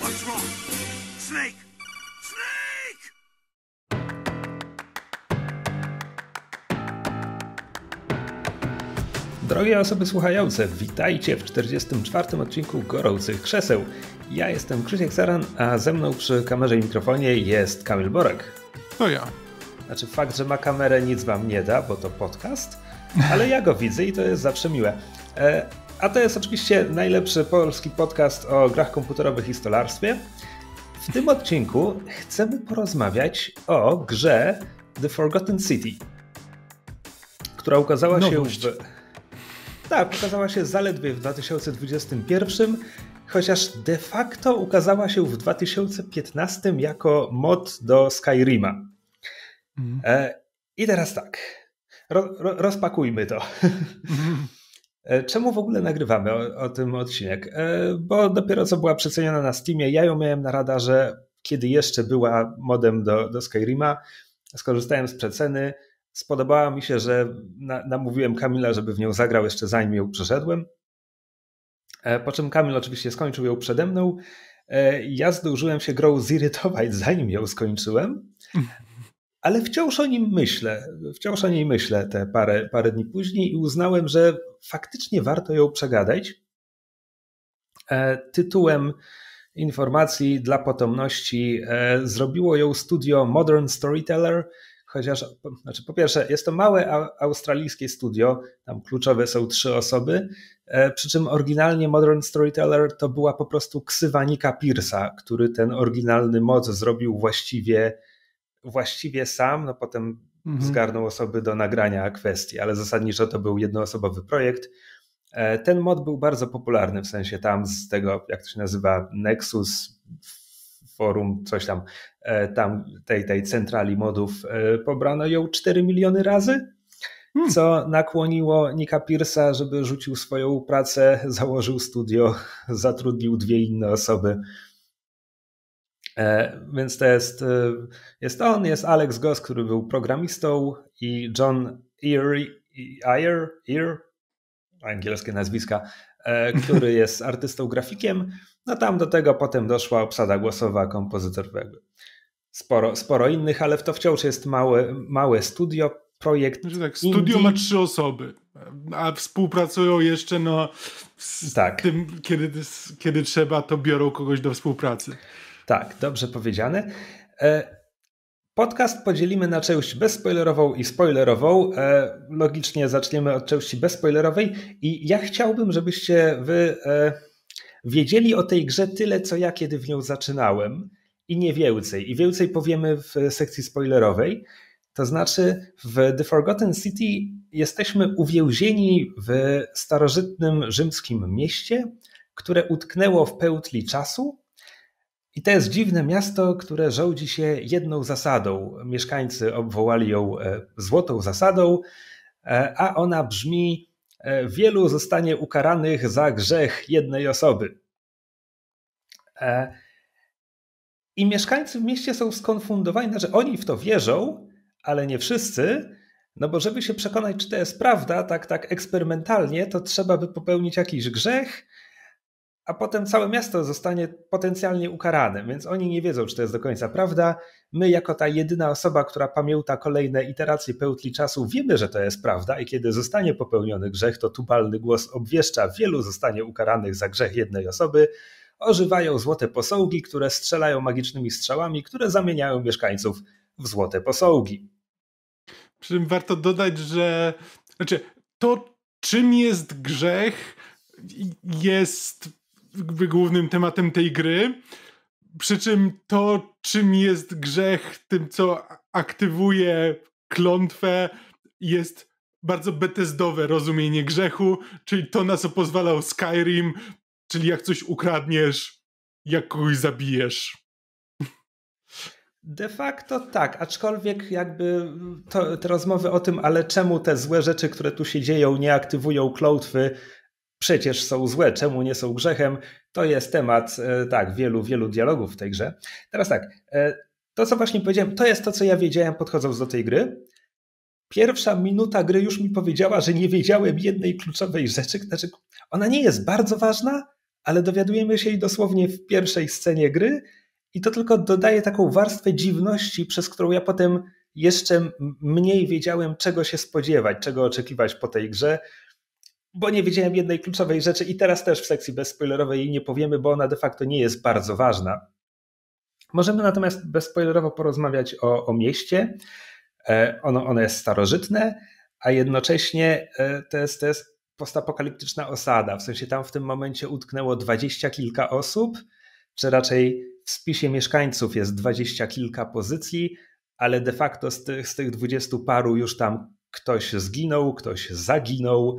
What's wrong? Snake! Drogie osoby słuchające, witajcie w 44. odcinku Gorących Krzeseł. Ja jestem Krzysiek Saran, a ze mną przy kamerze i mikrofonie jest Kamil Borek. To ja. Znaczy fakt, że ma kamerę nic wam nie da, bo to podcast, ale ja go widzę i to jest zawsze miłe. E, a to jest oczywiście najlepszy polski podcast o grach komputerowych i stolarstwie. W tym odcinku chcemy porozmawiać o grze The Forgotten City, która ukazała Nowość. się w. Tak, ukazała się zaledwie w 2021, chociaż de facto ukazała się w 2015 jako mod do Skyrima. Mm. I teraz tak. Ro rozpakujmy to. Mm. E, czemu w ogóle nagrywamy o, o, tym odcinek? E, bo dopiero co była przeceniona na Steamie, ja ją miałem na radarze, kiedy jeszcze była modem do, do Skyrima. Skorzystałem z przeceny. Spodobała mi się, że na, namówiłem Kamila, żeby w nią zagrał jeszcze zanim ją przeszedłem. E, po czym Kamil oczywiście skończył ją przede mną. Ja zdążyłem się grą zirytować, zanim ją skończyłem ale wciąż o nim myślę. Wciąż o niej myślę te parę, parę dni później i uznałem, że faktycznie warto ją przegadać. E, tytułem informacji dla potomności e, zrobiło ją studio Modern Storyteller, chociaż, znaczy po pierwsze, jest to małe australijskie studio, tam kluczowe są trzy osoby, e, przy czym oryginalnie Modern Storyteller to była po prostu ksywa Nika Pearsa, który ten oryginalny moc zrobił właściwie właściwie sam, no potem mhm. zgarnął osoby do nagrania kwestii, ale zasadniczo to był jednoosobowy projekt. E, ten mod był bardzo popularny, w sensie tam z tego, jak to się nazywa, Nexus, forum, coś tam, e, tam tej, tej centrali modów, e, pobrano ją 4 miliony razy, hmm. co nakłoniło Nika Pierce'a, żeby rzucił swoją pracę, założył studio, zatrudnił dwie inne osoby, E, więc to jest, e, jest on, jest Alex Goss, który był programistą i John Ear, Ear, angielskie nazwiska, e, który jest artystą grafikiem. No tam do tego potem doszła obsada głosowa, kompozytor jakby. Sporo, sporo innych, ale w to wciąż jest małe, małe studio, projekt. Znaczy tak, studio indie. ma trzy osoby, a współpracują jeszcze no, z tak. tym, kiedy, kiedy trzeba, to biorą kogoś do współpracy. Tak, dobrze powiedziane. E, podcast podzielimy na część bezspoilerową i spoilerową. E, logicznie zaczniemy od części bezspoilerowej i ja chciałbym, żebyście wy e, wiedzieli o tej grze tyle, co ja kiedy w nią zaczynałem i nie więcej. I więcej powiemy w sekcji spoilerowej. To znaczy, w The Forgotten City jesteśmy uwięzieni w starożytnym rzymskim mieście, które utknęło w pełtli czasu i to jest dziwne miasto, które rządzi się jedną zasadą. Mieszkańcy obwołali ją e, złotą zasadą, e, a ona brzmi: e, wielu zostanie ukaranych za grzech jednej osoby. I mieszkańcy w mieście są skonfundowani, że znaczy oni w to wierzą, ale nie wszyscy. No bo żeby się przekonać, czy to jest prawda, tak, tak eksperymentalnie, to trzeba by popełnić jakiś grzech, a potem całe miasto zostanie potencjalnie ukarane, więc oni nie wiedzą, czy to jest do końca prawda. My, jako ta jedyna osoba, która pamięta kolejne iteracje pełtli czasu, wiemy, że to jest prawda i kiedy zostanie popełniony grzech, to tubalny głos obwieszcza, wielu zostanie ukaranych za grzech jednej osoby. Ożywają złote posągi, które strzelają magicznymi strzałami, które zamieniają mieszkańców w złote posągi. Przy czym warto dodać, że znaczy, to, czym jest grzech, jest głównym tematem tej gry. Przy czym to, czym jest grzech, tym co aktywuje klątwę, jest bardzo betezdowe rozumienie grzechu, czyli to, na co pozwalał Skyrim, czyli jak coś ukradniesz, jak kogoś zabijesz. De facto tak, aczkolwiek jakby to, te rozmowy o tym, ale czemu te złe rzeczy, które tu się dzieją, nie aktywują klątwy, przecież są złe, czemu nie są grzechem, to jest temat e, tak, wielu, wielu dialogów w tej grze. Teraz tak, e, to co właśnie powiedziałem, to jest to, co ja wiedziałem podchodząc do tej gry. Pierwsza minuta gry już mi powiedziała, że nie wiedziałem jednej kluczowej rzeczy. Znaczy, ona nie jest bardzo ważna, ale dowiadujemy się jej dosłownie w pierwszej scenie gry i to tylko dodaje taką warstwę dziwności, przez którą ja potem jeszcze mniej wiedziałem, czego się spodziewać, czego oczekiwać po tej grze, bo nie wiedziałem jednej kluczowej rzeczy i teraz też w sekcji bezspoilerowej jej nie powiemy, bo ona de facto nie jest bardzo ważna. Możemy natomiast bezspoilerowo porozmawiać o, o mieście. E, ono, ono jest starożytne, a jednocześnie e, to jest, to jest postapokaliptyczna osada. W sensie tam w tym momencie utknęło dwadzieścia kilka osób, czy raczej w spisie mieszkańców jest dwadzieścia kilka pozycji, ale de facto z tych, z tych paru już tam ktoś zginął, ktoś zaginął,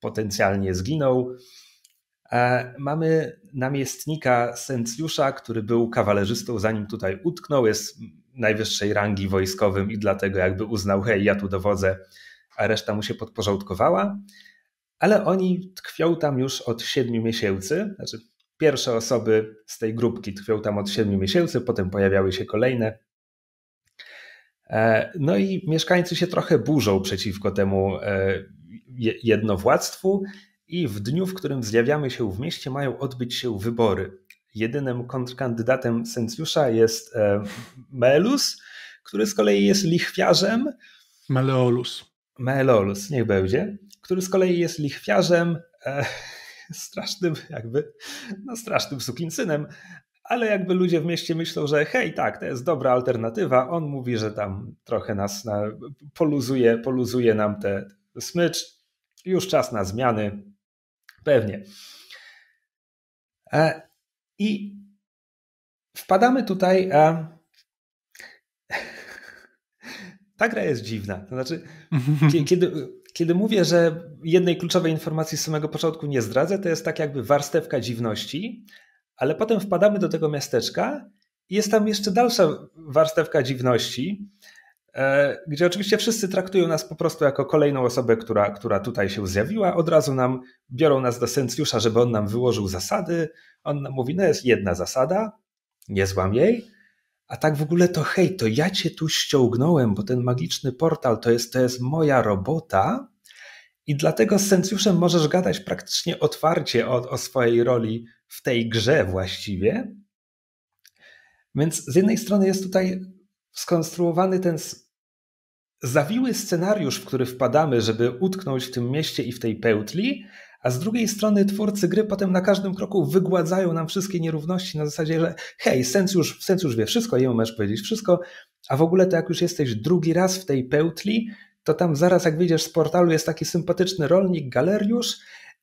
potencjalnie zginął. E, mamy namiestnika Sencjusza, który był kawalerzystą, zanim tutaj utknął, jest najwyższej rangi wojskowym i dlatego jakby uznał, hej, ja tu dowodzę, a reszta mu się podporządkowała. Ale oni tkwią tam już od siedmiu miesięcy, znaczy pierwsze osoby z tej grupki tkwią tam od siedmiu miesięcy, potem pojawiały się kolejne. E, no i mieszkańcy się trochę burzą przeciwko temu e, jednowładztwu i w dniu, w którym zjawiamy się w mieście, mają odbyć się wybory. Jedynym kontrkandydatem Sencjusza jest e, Melus, który z kolei jest lichwiarzem. Meleolus. Meleolus, niech będzie. Który z kolei jest lichwiarzem, e, strasznym jakby, no strasznym sukinsynem, ale jakby ludzie w mieście myślą, że hej, tak, to jest dobra alternatywa. On mówi, że tam trochę nas na, poluzuje, poluzuje nam tę smycz, już czas na zmiany, pewnie. E, I wpadamy tutaj. E, ta gra jest dziwna. To znaczy, kiedy, kiedy mówię, że jednej kluczowej informacji z samego początku nie zdradzę, to jest tak jakby warstewka dziwności, ale potem wpadamy do tego miasteczka i jest tam jeszcze dalsza warstewka dziwności, E, gdzie oczywiście wszyscy traktują nas po prostu jako kolejną osobę, która, która tutaj się zjawiła. Od razu nam biorą nas do Sencjusza, żeby on nam wyłożył zasady. On nam mówi, no jest jedna zasada, nie złam jej. A tak w ogóle to hej, to ja cię tu ściągnąłem, bo ten magiczny portal to jest, to jest moja robota i dlatego z Sencjuszem możesz gadać praktycznie otwarcie o, o swojej roli w tej grze właściwie. Więc z jednej strony jest tutaj skonstruowany ten zawiły scenariusz, w który wpadamy, żeby utknąć w tym mieście i w tej pełtli, a z drugiej strony twórcy gry potem na każdym kroku wygładzają nam wszystkie nierówności na zasadzie, że hej, sens już, sens już wie wszystko, jemu możesz powiedzieć wszystko, a w ogóle to jak już jesteś drugi raz w tej pełtli, to tam zaraz jak wyjdziesz z portalu jest taki sympatyczny rolnik, galeriusz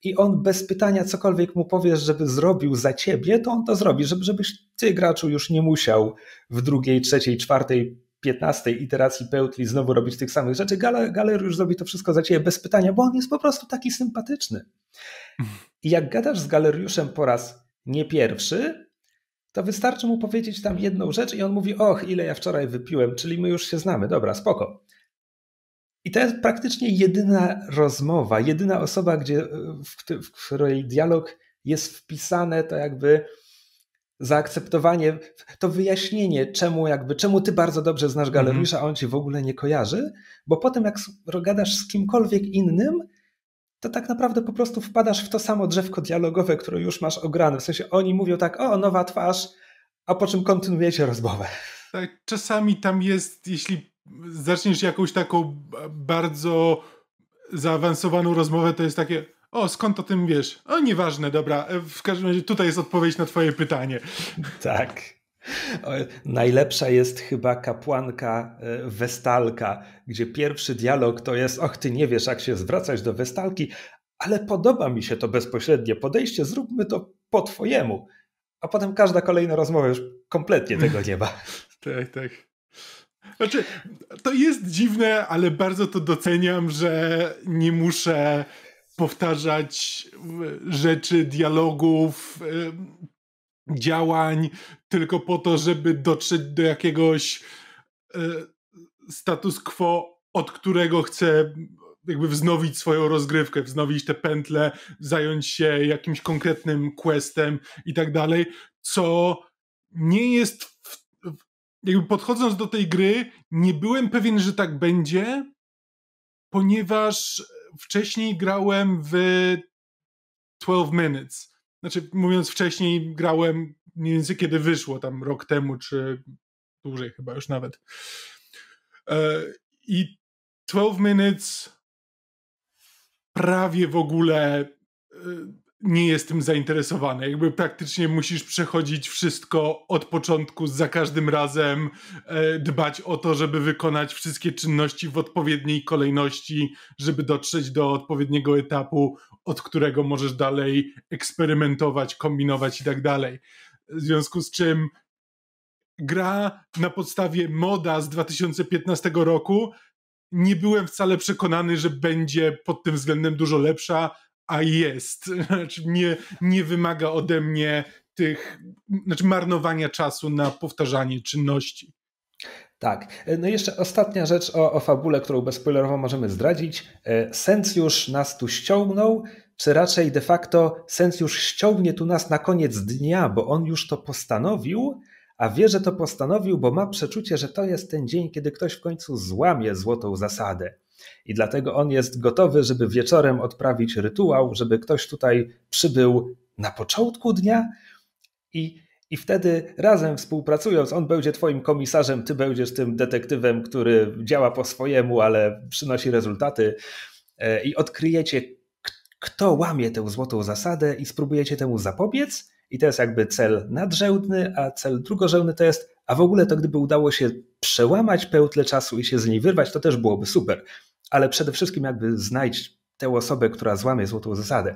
i on bez pytania cokolwiek mu powiesz, żeby zrobił za ciebie, to on to zrobi, żeby, żebyś ty graczu już nie musiał w drugiej, trzeciej, czwartej, piętnastej iteracji pełtli znowu robić tych samych rzeczy. Galer, Galer już zrobi to wszystko za ciebie bez pytania, bo on jest po prostu taki sympatyczny. I jak gadasz z galeriuszem po raz nie pierwszy, to wystarczy mu powiedzieć tam jedną rzecz i on mówi, och, ile ja wczoraj wypiłem, czyli my już się znamy, dobra, spoko. I to jest praktycznie jedyna rozmowa, jedyna osoba, gdzie, e, w, w której dialog jest wpisane, to jakby zaakceptowanie, to wyjaśnienie, czemu jakby, czemu ty bardzo dobrze znasz mhm. galerisza, a on ci w ogóle nie kojarzy, bo potem jak gadasz z kimkolwiek innym, to tak naprawdę po prostu wpadasz w to samo drzewko dialogowe, które już masz ograne. W sensie oni mówią tak, o, nowa twarz, a po czym kontynuujecie rozmowę. Tak, czasami tam jest, jeśli zaczniesz jakąś taką bardzo zaawansowaną rozmowę, to jest takie o, skąd o tym wiesz? O, nieważne, dobra. W każdym razie tutaj jest odpowiedź na twoje pytanie. Tak. O, najlepsza jest chyba kapłanka e, Westalka, gdzie pierwszy dialog to jest, och, ty nie wiesz, jak się zwracać do Westalki, ale podoba mi się to bezpośrednie podejście, zróbmy to po twojemu. A potem każda kolejna rozmowa już kompletnie tego nie ma. tak, tak. Znaczy, to jest dziwne, ale bardzo to doceniam, że nie muszę powtarzać e, rzeczy, dialogów, e, działań tylko po to, żeby dotrzeć do jakiegoś e, status quo, od którego chcę jakby wznowić swoją rozgrywkę, wznowić te pętle, zająć się jakimś konkretnym questem i tak dalej, co nie jest w jakby podchodząc do tej gry, nie byłem pewien, że tak będzie, ponieważ wcześniej grałem w 12 Minutes. Znaczy, mówiąc wcześniej, grałem mniej więcej kiedy wyszło, tam rok temu, czy dłużej chyba już nawet. E, I 12 Minutes prawie w ogóle e, nie jestem zainteresowany. Jakby praktycznie musisz przechodzić wszystko od początku, za każdym razem, e, dbać o to, żeby wykonać wszystkie czynności w odpowiedniej kolejności, żeby dotrzeć do odpowiedniego etapu, od którego możesz dalej eksperymentować, kombinować i tak dalej. W związku z czym gra na podstawie moda z 2015 roku. Nie byłem wcale przekonany, że będzie pod tym względem dużo lepsza a jest. Znaczy nie, nie wymaga ode mnie tych, znaczy marnowania czasu na powtarzanie czynności. Tak. E, no i jeszcze ostatnia rzecz o, o fabule, którą bezpoilerowo możemy zdradzić. E, sens już nas tu ściągnął, czy raczej de facto sens już ściągnie tu nas na koniec dnia, bo on już to postanowił, a wie, że to postanowił, bo ma przeczucie, że to jest ten dzień, kiedy ktoś w końcu złamie złotą zasadę. I dlatego on jest gotowy, żeby wieczorem odprawić rytuał, żeby ktoś tutaj przybył na początku dnia i, i wtedy razem współpracując, on będzie twoim komisarzem, ty będziesz tym detektywem, który działa po swojemu, ale przynosi rezultaty e, i odkryjecie, kto łamie tę złotą zasadę i spróbujecie temu zapobiec. I to jest jakby cel nadrzędny, a cel drugorzędny to jest, a w ogóle to gdyby udało się przełamać pętlę czasu i się z niej wyrwać, to też byłoby super ale przede wszystkim jakby znajdź tę osobę, która złamie złotą zasadę.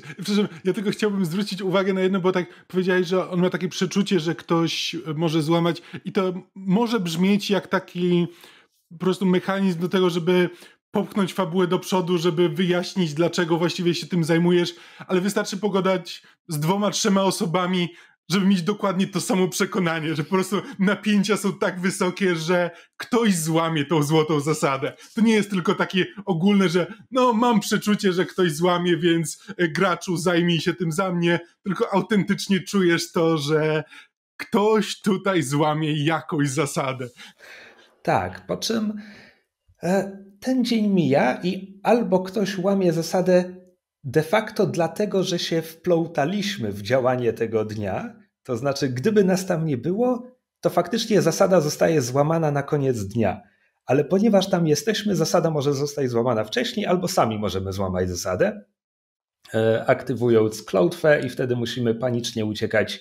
Przepraszam, ja tylko chciałbym zwrócić uwagę na jedno, bo tak powiedziałeś, że on ma takie przeczucie, że ktoś e, może złamać i to może brzmieć jak taki po prostu mechanizm do tego, żeby popchnąć fabułę do przodu, żeby wyjaśnić, dlaczego właściwie się tym zajmujesz, ale wystarczy pogadać z dwoma, trzema osobami, żeby mieć dokładnie to samo przekonanie, że po prostu napięcia są tak wysokie, że ktoś złamie tą złotą zasadę. To nie jest tylko takie ogólne, że no mam przeczucie, że ktoś złamie, więc e, graczu zajmij się tym za mnie, tylko autentycznie czujesz to, że ktoś tutaj złamie jakąś zasadę. Tak, po czym e, ten dzień mija i albo ktoś łamie zasadę de facto dlatego, że się wplątaliśmy w działanie tego dnia, to znaczy, gdyby nas tam nie było, to faktycznie zasada zostaje złamana na koniec dnia. Ale ponieważ tam jesteśmy, zasada może zostać złamana wcześniej, albo sami możemy złamać zasadę, e, aktywując klątwę, i wtedy musimy panicznie uciekać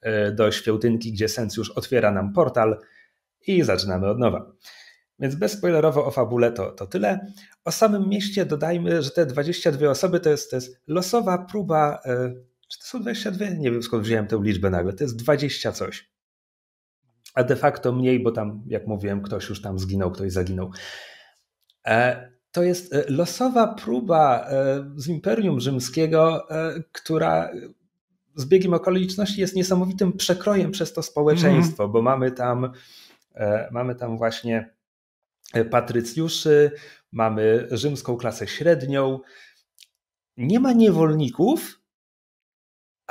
e, do świątynki, gdzie już otwiera nam portal i zaczynamy od nowa. Więc bezspoilerowo o fabule to, to tyle. O samym mieście dodajmy, że te 22 osoby to jest, to jest losowa próba e, czy to są 22? Nie wiem skąd wziąłem tę liczbę nagle. To jest 20 coś. A de facto mniej, bo tam, jak mówiłem, ktoś już tam zginął, ktoś zaginął. E, to jest e, losowa próba e, z Imperium Rzymskiego, która z biegiem okoliczności jest niesamowitym przekrojem przez to społeczeństwo, mm. bo mamy tam, mamy tam właśnie patrycjuszy, mamy rzymską klasę średnią. Nie ma niewolników,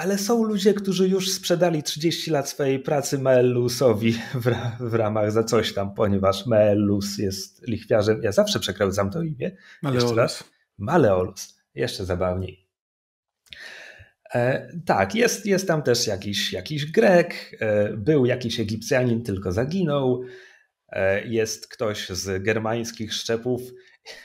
ale są ludzie, którzy już sprzedali 30 lat swojej pracy Meellusowi w, ra w, ramach za coś tam, ponieważ Meellus jest lichwiarzem. Ja zawsze przekręcam to imię. Maleolus. Jeszcze raz. Maleolus. Jeszcze zabawniej. E, tak, jest, jest tam też jakiś, jakiś Grek, e, był jakiś Egipcjanin, tylko zaginął. E, jest ktoś z germańskich szczepów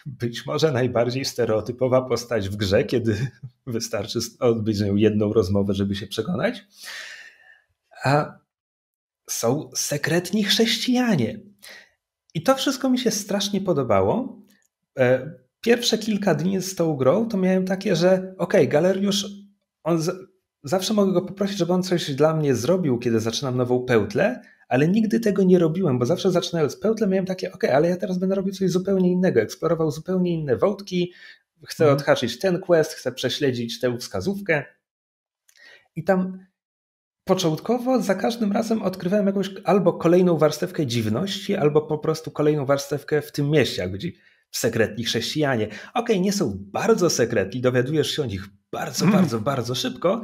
być może najbardziej stereotypowa postać w grze, kiedy wystarczy odbyć z nią jedną rozmowę, żeby się przekonać. A są sekretni chrześcijanie. I to wszystko mi się strasznie podobało. E, pierwsze kilka dni z tą grą to miałem takie, że ok, galeriusz, on z... zawsze mogę go poprosić, żeby on coś dla mnie zrobił, kiedy zaczynam nową pętlę, ale nigdy tego nie robiłem, bo zawsze zaczynając z miałem takie, ok, ale ja teraz będę robił coś zupełnie innego, eksplorował zupełnie inne wątki, chcę mhm. odhaczyć ten quest, chcę prześledzić tę wskazówkę. I tam początkowo za każdym razem odkrywałem jakąś albo kolejną warstewkę dziwności, albo po prostu kolejną warstewkę w tym mieście, jak w sekretni chrześcijanie. Okej, okay, nie są bardzo sekretni, dowiadujesz się o nich bardzo, mhm. bardzo, bardzo szybko,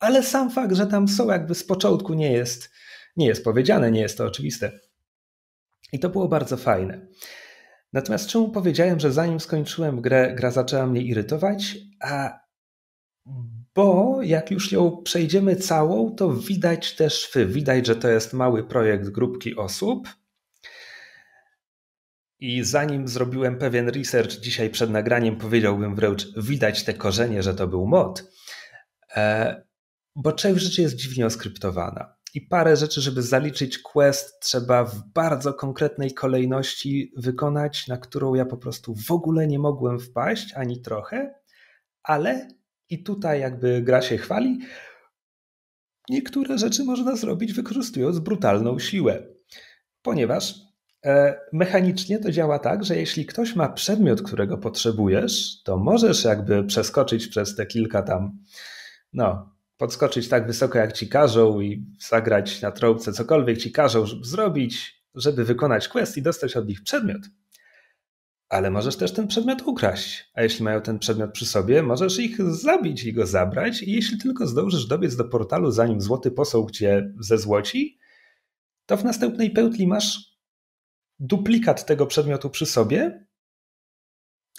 ale sam fakt, że tam są jakby z początku nie jest nie jest powiedziane, nie jest to oczywiste. I to było bardzo fajne. Natomiast czemu powiedziałem, że zanim skończyłem grę, gra zaczęła mnie irytować? A bo jak już ją przejdziemy całą, to widać te szwy. Widać, że to jest mały projekt grupki osób. I zanim zrobiłem pewien research dzisiaj przed nagraniem, powiedziałbym wręcz, widać te korzenie, że to był mod. E, bo część rzeczy jest dziwnie oskryptowana i parę rzeczy, żeby zaliczyć quest, trzeba w bardzo konkretnej kolejności wykonać, na którą ja po prostu w ogóle nie mogłem wpaść ani trochę, ale i tutaj jakby gra się chwali, niektóre rzeczy można zrobić wykorzystując brutalną siłę, ponieważ e, Mechanicznie to działa tak, że jeśli ktoś ma przedmiot, którego potrzebujesz, to możesz jakby przeskoczyć przez te kilka tam, no, podskoczyć tak wysoko, jak ci każą i zagrać na trąbce cokolwiek ci każą zrobić, żeby wykonać quest i dostać od nich przedmiot. Ale możesz też ten przedmiot ukraść, a jeśli mają ten przedmiot przy sobie, możesz ich zabić i go zabrać i jeśli tylko zdążysz dobiec do portalu, zanim złoty poseł cię zezłoci, to w następnej pętli masz duplikat tego przedmiotu przy sobie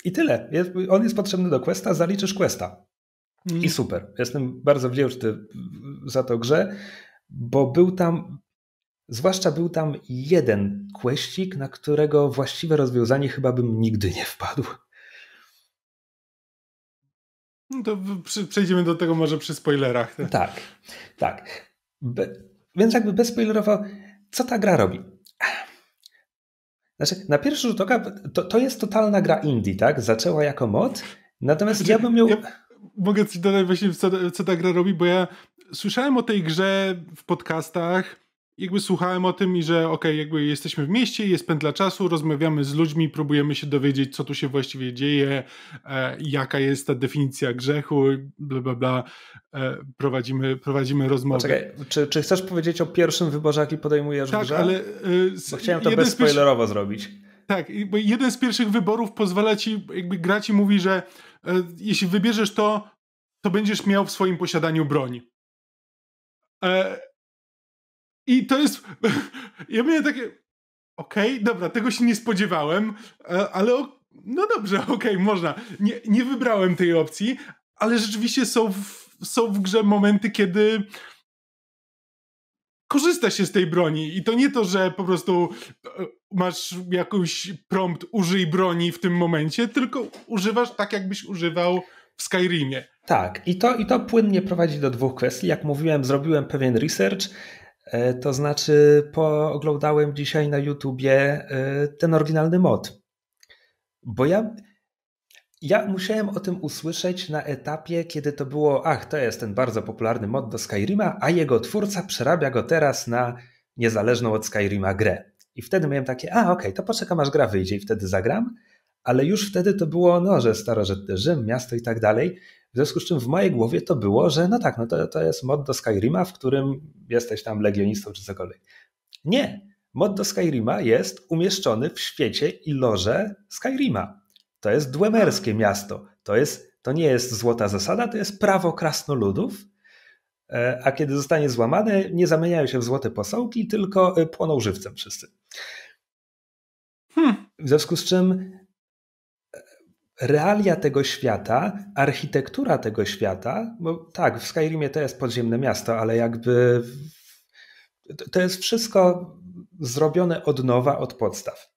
i tyle. On jest potrzebny do questa, zaliczysz questa. Mm. I super. Jestem bardzo wdzięczny za to grze, bo był tam, zwłaszcza był tam jeden kwestik, na którego właściwe rozwiązanie chyba bym nigdy nie wpadł. No to przejdziemy do tego może przy spoilerach. Tak, tak. Be, więc jakby bez co ta gra robi? Znaczy, na pierwszy rzut oka to, to jest totalna gra indie, tak? Zaczęła jako mod, natomiast znaczy, ja bym miał. Ja mogę coś dodać właśnie, co, co ta gra robi, bo ja słyszałem o tej grze w podcastach, jakby słuchałem o tym i że okej, okay, jakby jesteśmy w mieście, jest pętla czasu, rozmawiamy z ludźmi, próbujemy się dowiedzieć, co tu się właściwie dzieje, e, jaka jest ta definicja grzechu, bla bla bla. E, prowadzimy, prowadzimy rozmowę. Czekaj, czy, czy, chcesz powiedzieć o pierwszym wyborze, jaki podejmujesz tak, w grze? ale... E, chciałem to bezspoilerowo pierwszy... zrobić. Tak, jeden z pierwszych wyborów pozwala ci, jakby gra ci mówi, że e, jeśli wybierzesz to, to będziesz miał w swoim posiadaniu broń. E, I to jest... ja miałem takie... Okej, okay, dobra, tego się nie spodziewałem, e, ale o, no dobrze, okej, okay, można. Nie, nie wybrałem tej opcji, ale rzeczywiście są w, są w grze momenty, kiedy korzysta się z tej broni i to nie to, że po prostu e, masz jakąś prompt użyj broni w tym momencie, tylko używasz tak, jakbyś używał w Skyrimie. Tak, i to, i to płynnie prowadzi do dwóch kwestii. Jak mówiłem, zrobiłem pewien research, e, to znaczy pooglądałem dzisiaj na YouTubie e, ten oryginalny mod. Bo ja, ja musiałem o tym usłyszeć na etapie, kiedy to było, ach, to jest ten bardzo popularny mod do Skyrima, a jego twórca przerabia go teraz na niezależną od Skyrima grę. I wtedy miałem takie, a okej, okay, to poczekam aż gra wyjdzie i wtedy zagram, ale już wtedy to było, no, że starożytny Rzym, miasto i tak dalej, w związku z czym w mojej głowie to było, że no tak, no to, to jest mod do Skyrima, w którym jesteś tam legionistą czy cokolwiek. Nie, mod do Skyrima jest umieszczony w świecie i loże Skyrima. To jest dłemerskie miasto. To, jest, to nie jest złota zasada, to jest prawo krasnoludów. E, a kiedy zostanie złamane, nie zamieniają się w złote posołki, tylko e, płoną żywcem wszyscy. Hmm. W związku z czym e, realia tego świata, architektura tego świata, bo tak, w Skyrimie to jest podziemne miasto, ale jakby to jest wszystko zrobione od nowa, od podstaw.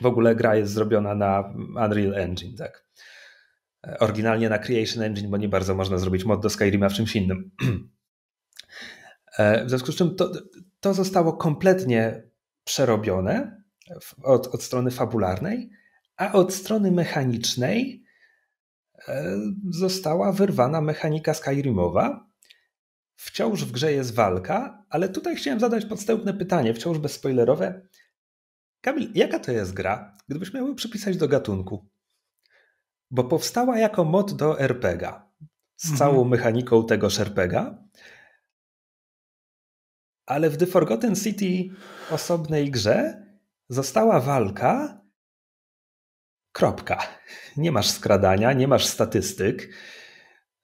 W ogóle gra jest zrobiona na Unreal Engine, tak. Oryginalnie na Creation Engine, bo nie bardzo można zrobić mod do Skyrima w czymś innym. E, w związku z czym to, to zostało kompletnie przerobione od, od strony fabularnej, a od strony mechanicznej e, została wyrwana mechanika Skyrimowa. Wciąż w grze jest walka, ale tutaj chciałem zadać podstępne pytanie, wciąż bezspoilerowe. Kamil, jaka to jest gra, gdybyśmy miał przypisać do gatunku? Bo powstała jako mod do RPG z mhm. całą mhm. mechaniką tego szerpega, ale w The Forgotten City osobnej grze została walka. Kropka. Nie masz skradania, nie masz statystyk,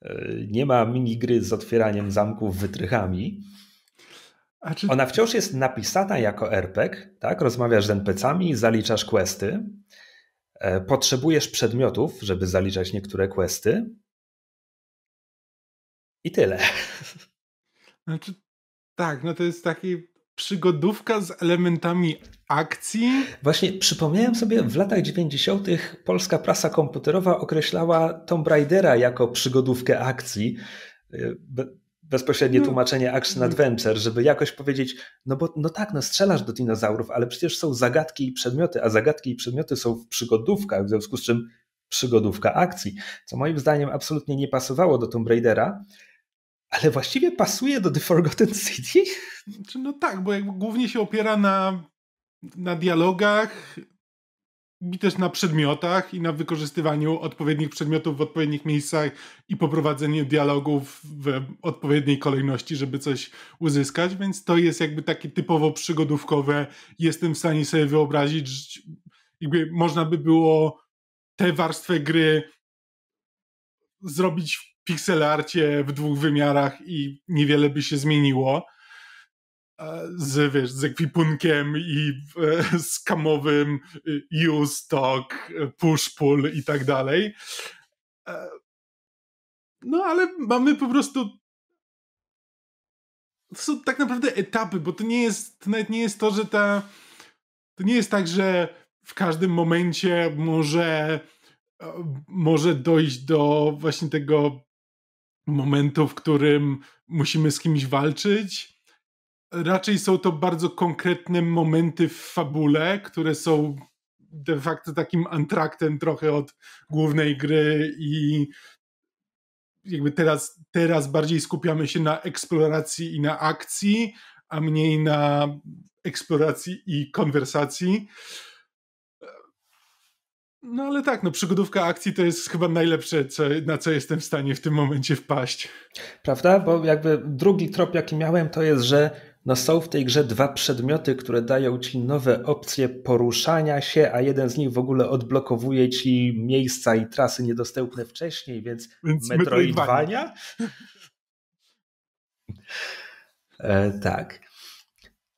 e, nie ma minigry z otwieraniem zamków wytrychami. Czy... Ona wciąż jest napisana jako RPG, tak? Rozmawiasz z NPC-ami, zaliczasz questy. E, potrzebujesz przedmiotów, żeby zaliczać niektóre questy. I tyle. Znaczy, tak, no to jest taki przygodówka z elementami akcji. Właśnie przypomniałem sobie, w latach 90. polska prasa komputerowa określała Tomb Raidera jako przygodówkę akcji. E, bezpośrednie no. tłumaczenie action mhm. adventure, żeby jakoś powiedzieć, no bo no tak, no strzelasz do dinozaurów, ale przecież są zagadki i przedmioty, a zagadki i przedmioty są w przygodówkach, w związku z czym przygodówka akcji, co moim zdaniem absolutnie nie pasowało do Tomb Raidera, ale właściwie pasuje do The Forgotten City. Znaczy, no tak, bo głównie się opiera na, na dialogach, też na przedmiotach i na wykorzystywaniu odpowiednich przedmiotów w odpowiednich miejscach i poprowadzeniu dialogów w odpowiedniej kolejności, żeby coś uzyskać, więc to jest jakby takie typowo przygodówkowe. Jestem w stanie sobie wyobrazić, że jakby można by było tę warstwę gry zrobić w pixelarcie w dwóch wymiarach i niewiele by się zmieniło z, wiesz, z ekwipunkiem i e, z kamowym e, use, talk, e, push, pull i tak dalej. no ale mamy po prostu to są tak naprawdę etapy, bo to nie jest, to nawet nie jest to, że ta to nie jest tak, że w każdym momencie może może dojść do właśnie tego momentu, w którym musimy z kimś walczyć Raczej są to bardzo konkretne momenty w fabule, które są de facto takim antraktem trochę od głównej gry i jakby teraz, teraz bardziej skupiamy się na eksploracji i na akcji, a mniej na eksploracji i konwersacji. No ale tak, no przygodówka akcji to jest chyba najlepsze, co, na co jestem w stanie w tym momencie wpaść. Prawda? Bo jakby drugi trop, jaki miałem, to jest, że no są w tej grze dwa przedmioty, które dają ci nowe opcje poruszania się, a jeden z nich w ogóle odblokowuje ci miejsca i trasy niedostępne wcześniej, więc, więc e, tak.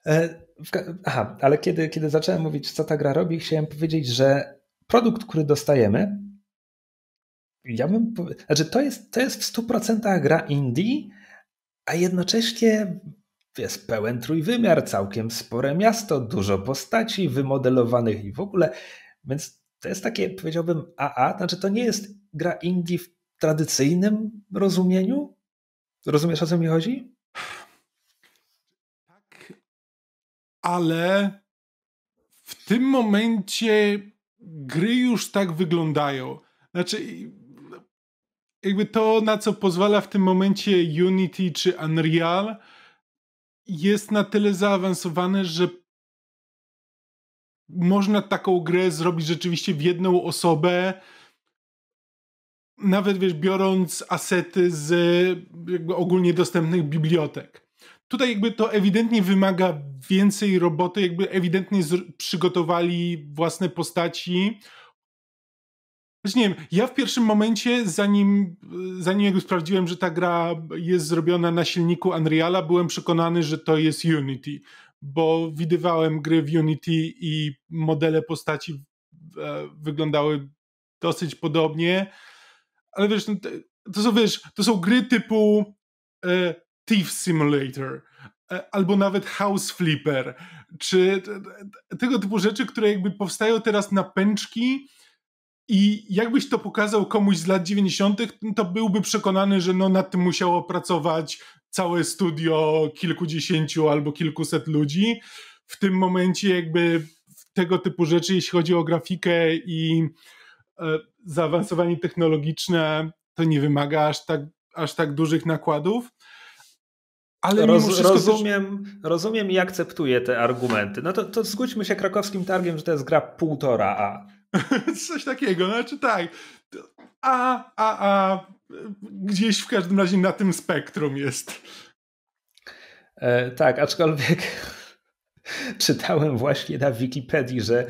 E, aha, ale kiedy, kiedy zacząłem mówić, co ta gra robi, chciałem powiedzieć, że produkt, który dostajemy, ja bym, znaczy to jest, to jest w 100% gra indie, a jednocześnie jest pełen trójwymiar, całkiem spore miasto, dużo postaci wymodelowanych i w ogóle. Więc to jest takie, powiedziałbym, AA, znaczy to nie jest gra indie w tradycyjnym rozumieniu? Rozumiesz o co mi chodzi? Tak, ale w tym momencie gry już tak wyglądają. Znaczy, jakby to, na co pozwala w tym momencie Unity czy Unreal, jest na tyle zaawansowane, że można taką grę zrobić rzeczywiście w jedną osobę. Nawet wiesz, biorąc asety z jakby ogólnie dostępnych bibliotek. Tutaj jakby to ewidentnie wymaga więcej roboty, jakby ewidentnie przygotowali własne postaci, znaczy nie wiem, ja w pierwszym momencie, zanim, zanim jakby sprawdziłem, że ta gra jest zrobiona na silniku Unreala, byłem przekonany, że to jest Unity, bo widywałem gry w Unity i modele postaci e, wyglądały dosyć podobnie, ale wiesz, no, to są, wiesz, to są gry typu e, Thief Simulator, e, albo nawet House Flipper, czy tego typu rzeczy, które jakby powstają teraz na pęczki, i jakbyś to pokazał komuś z lat 90., to byłby przekonany, że no nad tym musiało pracować całe studio kilkudziesięciu albo kilkuset ludzi. W tym momencie, jakby tego typu rzeczy, jeśli chodzi o grafikę i e, zaawansowanie technologiczne, to nie wymaga aż tak, aż tak dużych nakładów. Ale Roz, rozumiem, też... rozumiem i akceptuję te argumenty. No to, to zgódźmy się krakowskim targiem, że to jest gra półtora A. Coś takiego, znaczy tak. A, a, a. Gdzieś w każdym razie na tym spektrum jest. E, tak, aczkolwiek czytałem właśnie na Wikipedii, że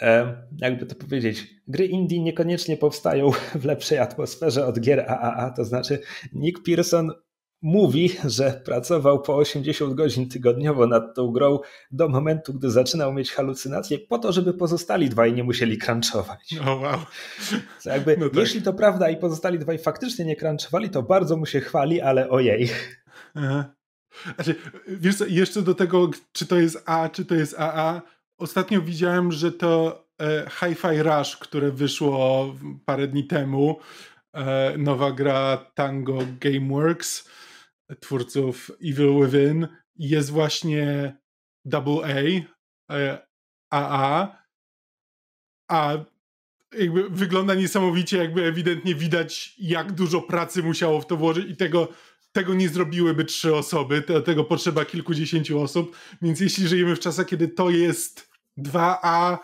e, jakby to powiedzieć, gry indie niekoniecznie powstają w lepszej atmosferze od gier AAA, to znaczy Nick Pearson mówi, że pracował po 80 godzin tygodniowo nad tą grą do momentu, gdy zaczynał mieć halucynacje, po to, żeby pozostali dwaj nie musieli crunchować. Oh, wow. To jakby, no tak. Jeśli to prawda i pozostali dwaj faktycznie nie crunchowali, to bardzo mu się chwali, ale ojej. Aha. Znaczy, wiesz co, jeszcze do tego, czy to jest A, czy to jest AA, ostatnio widziałem, że to e, Hi-Fi Rush, które wyszło parę dni temu, e, nowa gra Tango Gameworks, twórców Evil Within jest właśnie Double A, AA, e, a jakby wygląda niesamowicie, jakby ewidentnie widać, jak dużo pracy musiało w to włożyć i tego, tego nie zrobiłyby trzy osoby, tego potrzeba kilkudziesięciu osób, więc jeśli żyjemy w czasach, kiedy to jest 2A,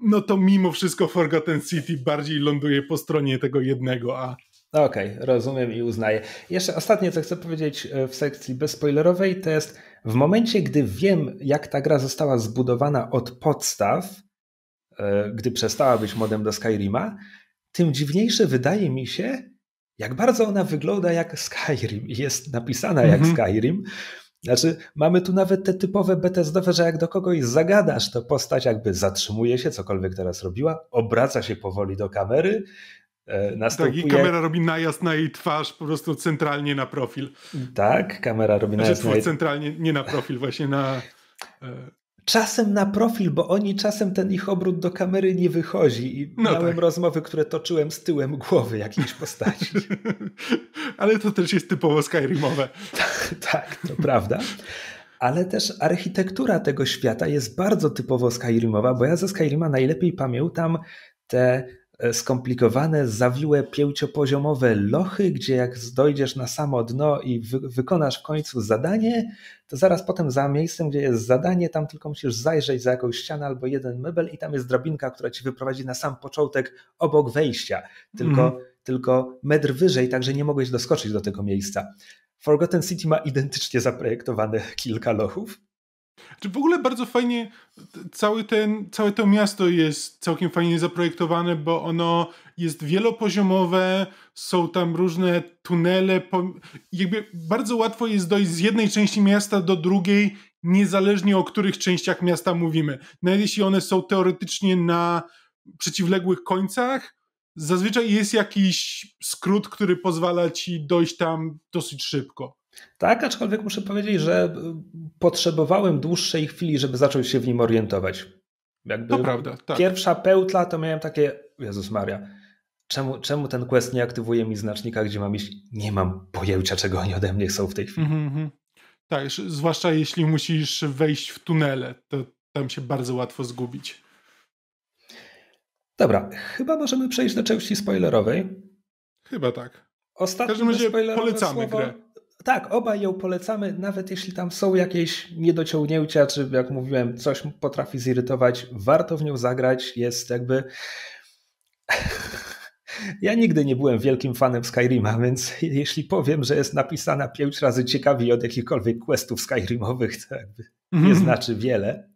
no to mimo wszystko Forgotten City bardziej ląduje po stronie tego jednego A. No okej, okay, rozumiem i uznaję. Jeszcze ostatnie, co chcę powiedzieć e, w sekcji bezspoilerowej, to jest w momencie, gdy wiem, jak ta gra została zbudowana od podstaw, e, gdy przestała być modem do Skyrima, tym dziwniejsze wydaje mi się, jak bardzo ona wygląda jak Skyrim i jest napisana jak mm -hmm. Skyrim. Znaczy, mamy tu nawet te typowe betezdowe, że jak do kogoś zagadasz, to postać jakby zatrzymuje się, cokolwiek teraz robiła, obraca się powoli do kamery, E, tak, i kamera robi najazd na jej twarz po prostu centralnie na profil. Tak, kamera robi znaczy, najazd na jej... centralnie, nie na profil, właśnie na... E, czasem na profil, bo oni czasem ten ich obrót do kamery nie wychodzi. I no miałem tak. rozmowy, które toczyłem z tyłem głowy jakiejś postaci. Ale to też jest typowo Skyrimowe. tak, tak, to prawda ale też architektura tego świata jest bardzo typowo Skyrimowa, bo ja ze Skyrima najlepiej pamiętam te E, skomplikowane, zawiłe, pięciopoziomowe lochy, gdzie jak dojdziesz na samo dno i wy wykonasz w końcu zadanie, to zaraz potem za miejscem, gdzie jest zadanie, tam tylko musisz zajrzeć za jakąś ścianę albo jeden mebel i tam jest drabinka, która ci wyprowadzi na sam początek obok wejścia, tylko, mm tylko metr wyżej, także nie mogłeś doskoczyć do tego miejsca. Forgotten City ma identycznie zaprojektowane kilka lochów czy w ogóle bardzo fajnie cały ten, całe to miasto jest całkiem fajnie zaprojektowane, bo ono jest wielopoziomowe, są tam różne tunele, jakby bardzo łatwo jest dojść z jednej części miasta do drugiej, niezależnie o których częściach miasta mówimy. Nawet jeśli one są teoretycznie na przeciwległych końcach, zazwyczaj jest jakiś skrót, który pozwala ci dojść tam dosyć szybko. Tak, aczkolwiek muszę powiedzieć, że y, potrzebowałem dłuższej chwili, żeby zacząć się w nim orientować. Jakby to prawda, tak. Pierwsza pełtla to miałem takie, Jezus Maria, czemu, czemu ten quest nie aktywuje mi znacznika, gdzie mam iść? Nie mam pojęcia, czego oni ode mnie chcą w tej chwili. Mm -hmm. Tak, zwłaszcza jeśli musisz wejść w tunele, to tam się bardzo łatwo zgubić. Dobra, chyba możemy przejść do części spoilerowej. Chyba tak. Ostatnie w każdym razie polecamy słowo... grę tak, obaj ją polecamy, nawet jeśli tam są jakieś niedociągnięcia, czy jak mówiłem, coś potrafi zirytować, warto w nią zagrać. Jest jakby. Ja nigdy nie byłem wielkim fanem Skyrima, więc jeśli powiem, że jest napisana pięć razy ciekawiej od jakichkolwiek questów Skyrimowych, to jakby nie mhm. znaczy wiele.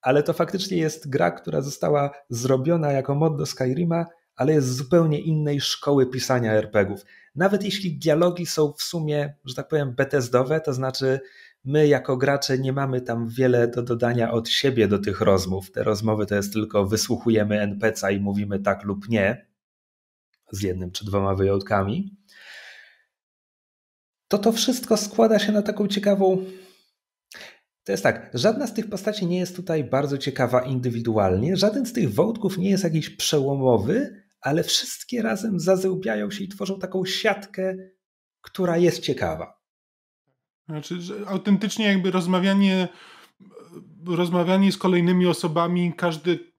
Ale to faktycznie jest gra, która została zrobiona jako mod do Skyrima, ale jest z zupełnie innej szkoły pisania RPGów nawet jeśli dialogi są w sumie, że tak powiem, betezdowe, to znaczy my jako gracze nie mamy tam wiele do dodania od siebie do tych rozmów. Te rozmowy to jest tylko wysłuchujemy NPC'a i mówimy tak lub nie, z jednym czy dwoma wyjątkami. To to wszystko składa się na taką ciekawą. To jest tak, żadna z tych postaci nie jest tutaj bardzo ciekawa indywidualnie, żaden z tych wątków nie jest jakiś przełomowy, ale wszystkie razem zazębiają się i tworzą taką siatkę, która jest ciekawa. Znaczy, że autentycznie jakby rozmawianie, rozmawianie z kolejnymi osobami, każdy,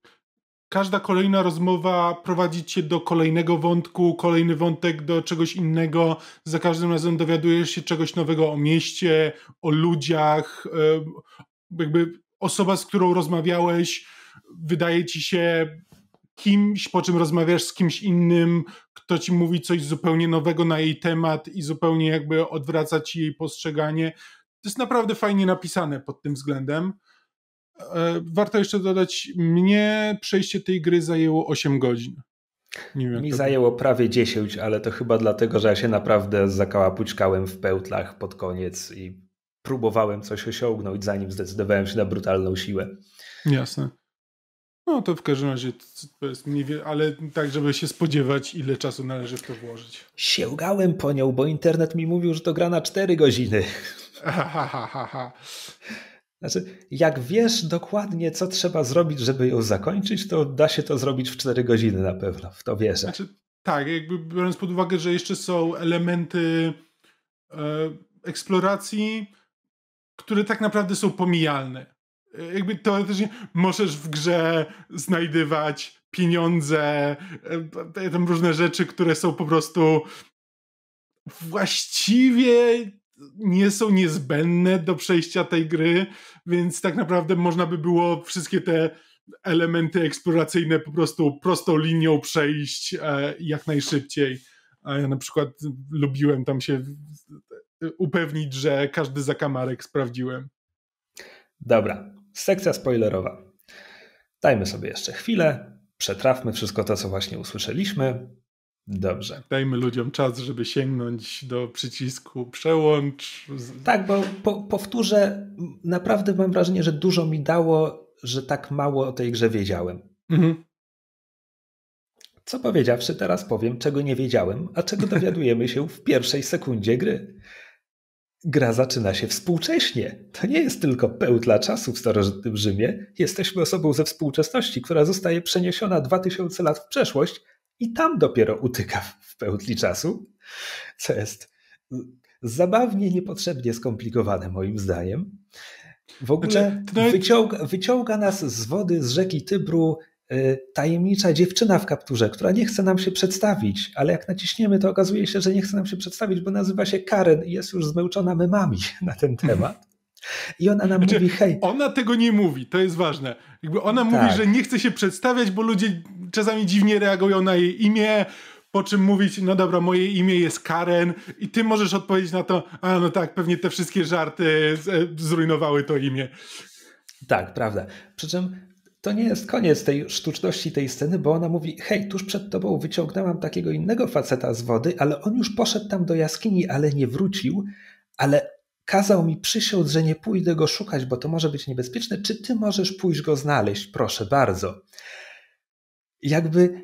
każda kolejna rozmowa prowadzi cię do kolejnego wątku, kolejny wątek do czegoś innego. Za każdym razem dowiadujesz się czegoś nowego o mieście, o ludziach. Jakby osoba, z którą rozmawiałeś, wydaje ci się kimś, po czym rozmawiasz z kimś innym, kto ci mówi coś zupełnie nowego na jej temat i zupełnie jakby odwraca ci jej postrzeganie. To jest naprawdę fajnie napisane pod tym względem. E, warto jeszcze dodać, mnie przejście tej gry zajęło 8 godzin. Wiem, Mi zajęło prawie 10, ale to chyba dlatego, że ja się naprawdę zakałapućkałem w pełtlach pod koniec i próbowałem coś osiągnąć, zanim zdecydowałem się na brutalną siłę. Jasne. No to w każdym razie to jest mniej wie, ale tak, żeby się spodziewać, ile czasu należy w to włożyć. Sięgałem po nią, bo internet mi mówił, że to gra na 4 godziny. Ha, ha, ha, znaczy, jak wiesz dokładnie, co trzeba zrobić, żeby ją zakończyć, to da się to zrobić w 4 godziny na pewno, w to wierzę. Znaczy, tak, jakby biorąc pod uwagę, że jeszcze są elementy e, eksploracji, które tak naprawdę są pomijalne. E, jakby teoretycznie możesz w grze znajdywać pieniądze, e, e, tam różne rzeczy, które są po prostu właściwie nie są niezbędne do przejścia tej gry, więc tak naprawdę można by było wszystkie te elementy eksploracyjne po prostu prostą linią przejść jak najszybciej. A ja na przykład lubiłem tam się upewnić, że każdy zakamarek sprawdziłem. Dobra, Sekcja spoilerowa. Dajmy sobie jeszcze chwilę, przetrawmy wszystko to, co właśnie usłyszeliśmy. Dobrze. Dajmy ludziom czas, żeby sięgnąć do przycisku przełącz. Tak, bo po, powtórzę, naprawdę mam wrażenie, że dużo mi dało, że tak mało o tej grze wiedziałem. Mhm. Co powiedziawszy, teraz powiem, czego nie wiedziałem, a czego dowiadujemy się w pierwszej sekundzie gry. Gra zaczyna się współcześnie. To nie jest tylko pełtla czasu w starożytnym Rzymie. Jesteśmy osobą ze współczesności, która zostaje przeniesiona 2000 lat w przeszłość i tam dopiero utyka w pełtli czasu, co jest zabawnie niepotrzebnie skomplikowane moim zdaniem. W ogóle znaczy, wyciąga, wyciąga nas z wody z rzeki Tybru Y, tajemnicza dziewczyna w kapturze, która nie chce nam się przedstawić, ale jak naciśniemy, to okazuje się, że nie chce nam się przedstawić, bo nazywa się Karen i jest już zmęczona memami na ten temat. I ona nam znaczy, mówi, hej. Ona tego nie mówi, to jest ważne. Jakby ona tak. mówi, że nie chce się przedstawiać, bo ludzie czasami dziwnie reagują na jej imię, po czym mówić, no dobra, moje imię jest Karen i ty możesz odpowiedzieć na to, a no tak, pewnie te wszystkie żarty e, zrujnowały to imię. Tak, prawda. Przy czym to nie jest koniec tej sztuczności tej sceny, bo ona mówi: Hej, tuż przed tobą wyciągnęłam takiego innego faceta z wody, ale on już poszedł tam do jaskini, ale nie wrócił, ale kazał mi przysiąc, że nie pójdę go szukać, bo to może być niebezpieczne. Czy ty możesz pójść go znaleźć? Proszę bardzo. Jakby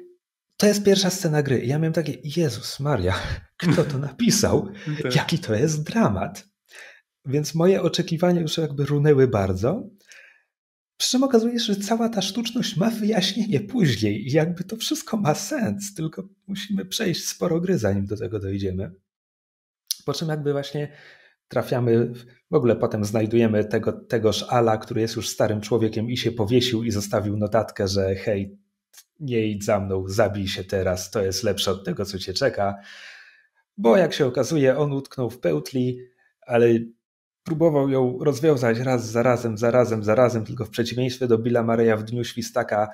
to jest pierwsza scena gry. Ja miałem takie: Jezus, Maria, kto to napisał? Tak. Jaki to jest dramat? Więc moje oczekiwania już jakby runęły bardzo. Przy czym okazuje się, że cała ta sztuczność ma wyjaśnienie później i jakby to wszystko ma sens, tylko musimy przejść sporo gry, zanim do tego dojdziemy. Po czym jakby właśnie trafiamy, w ogóle potem znajdujemy tego, tegoż Ala, który jest już starym człowiekiem i się powiesił i zostawił notatkę, że hej, nie idź za mną, zabij się teraz, to jest lepsze od tego, co cię czeka. Bo jak się okazuje, on utknął w pełtli, ale próbował ją rozwiązać raz za razem, za razem, za razem, tylko w przeciwieństwie do Billa Mareja w dniu świstaka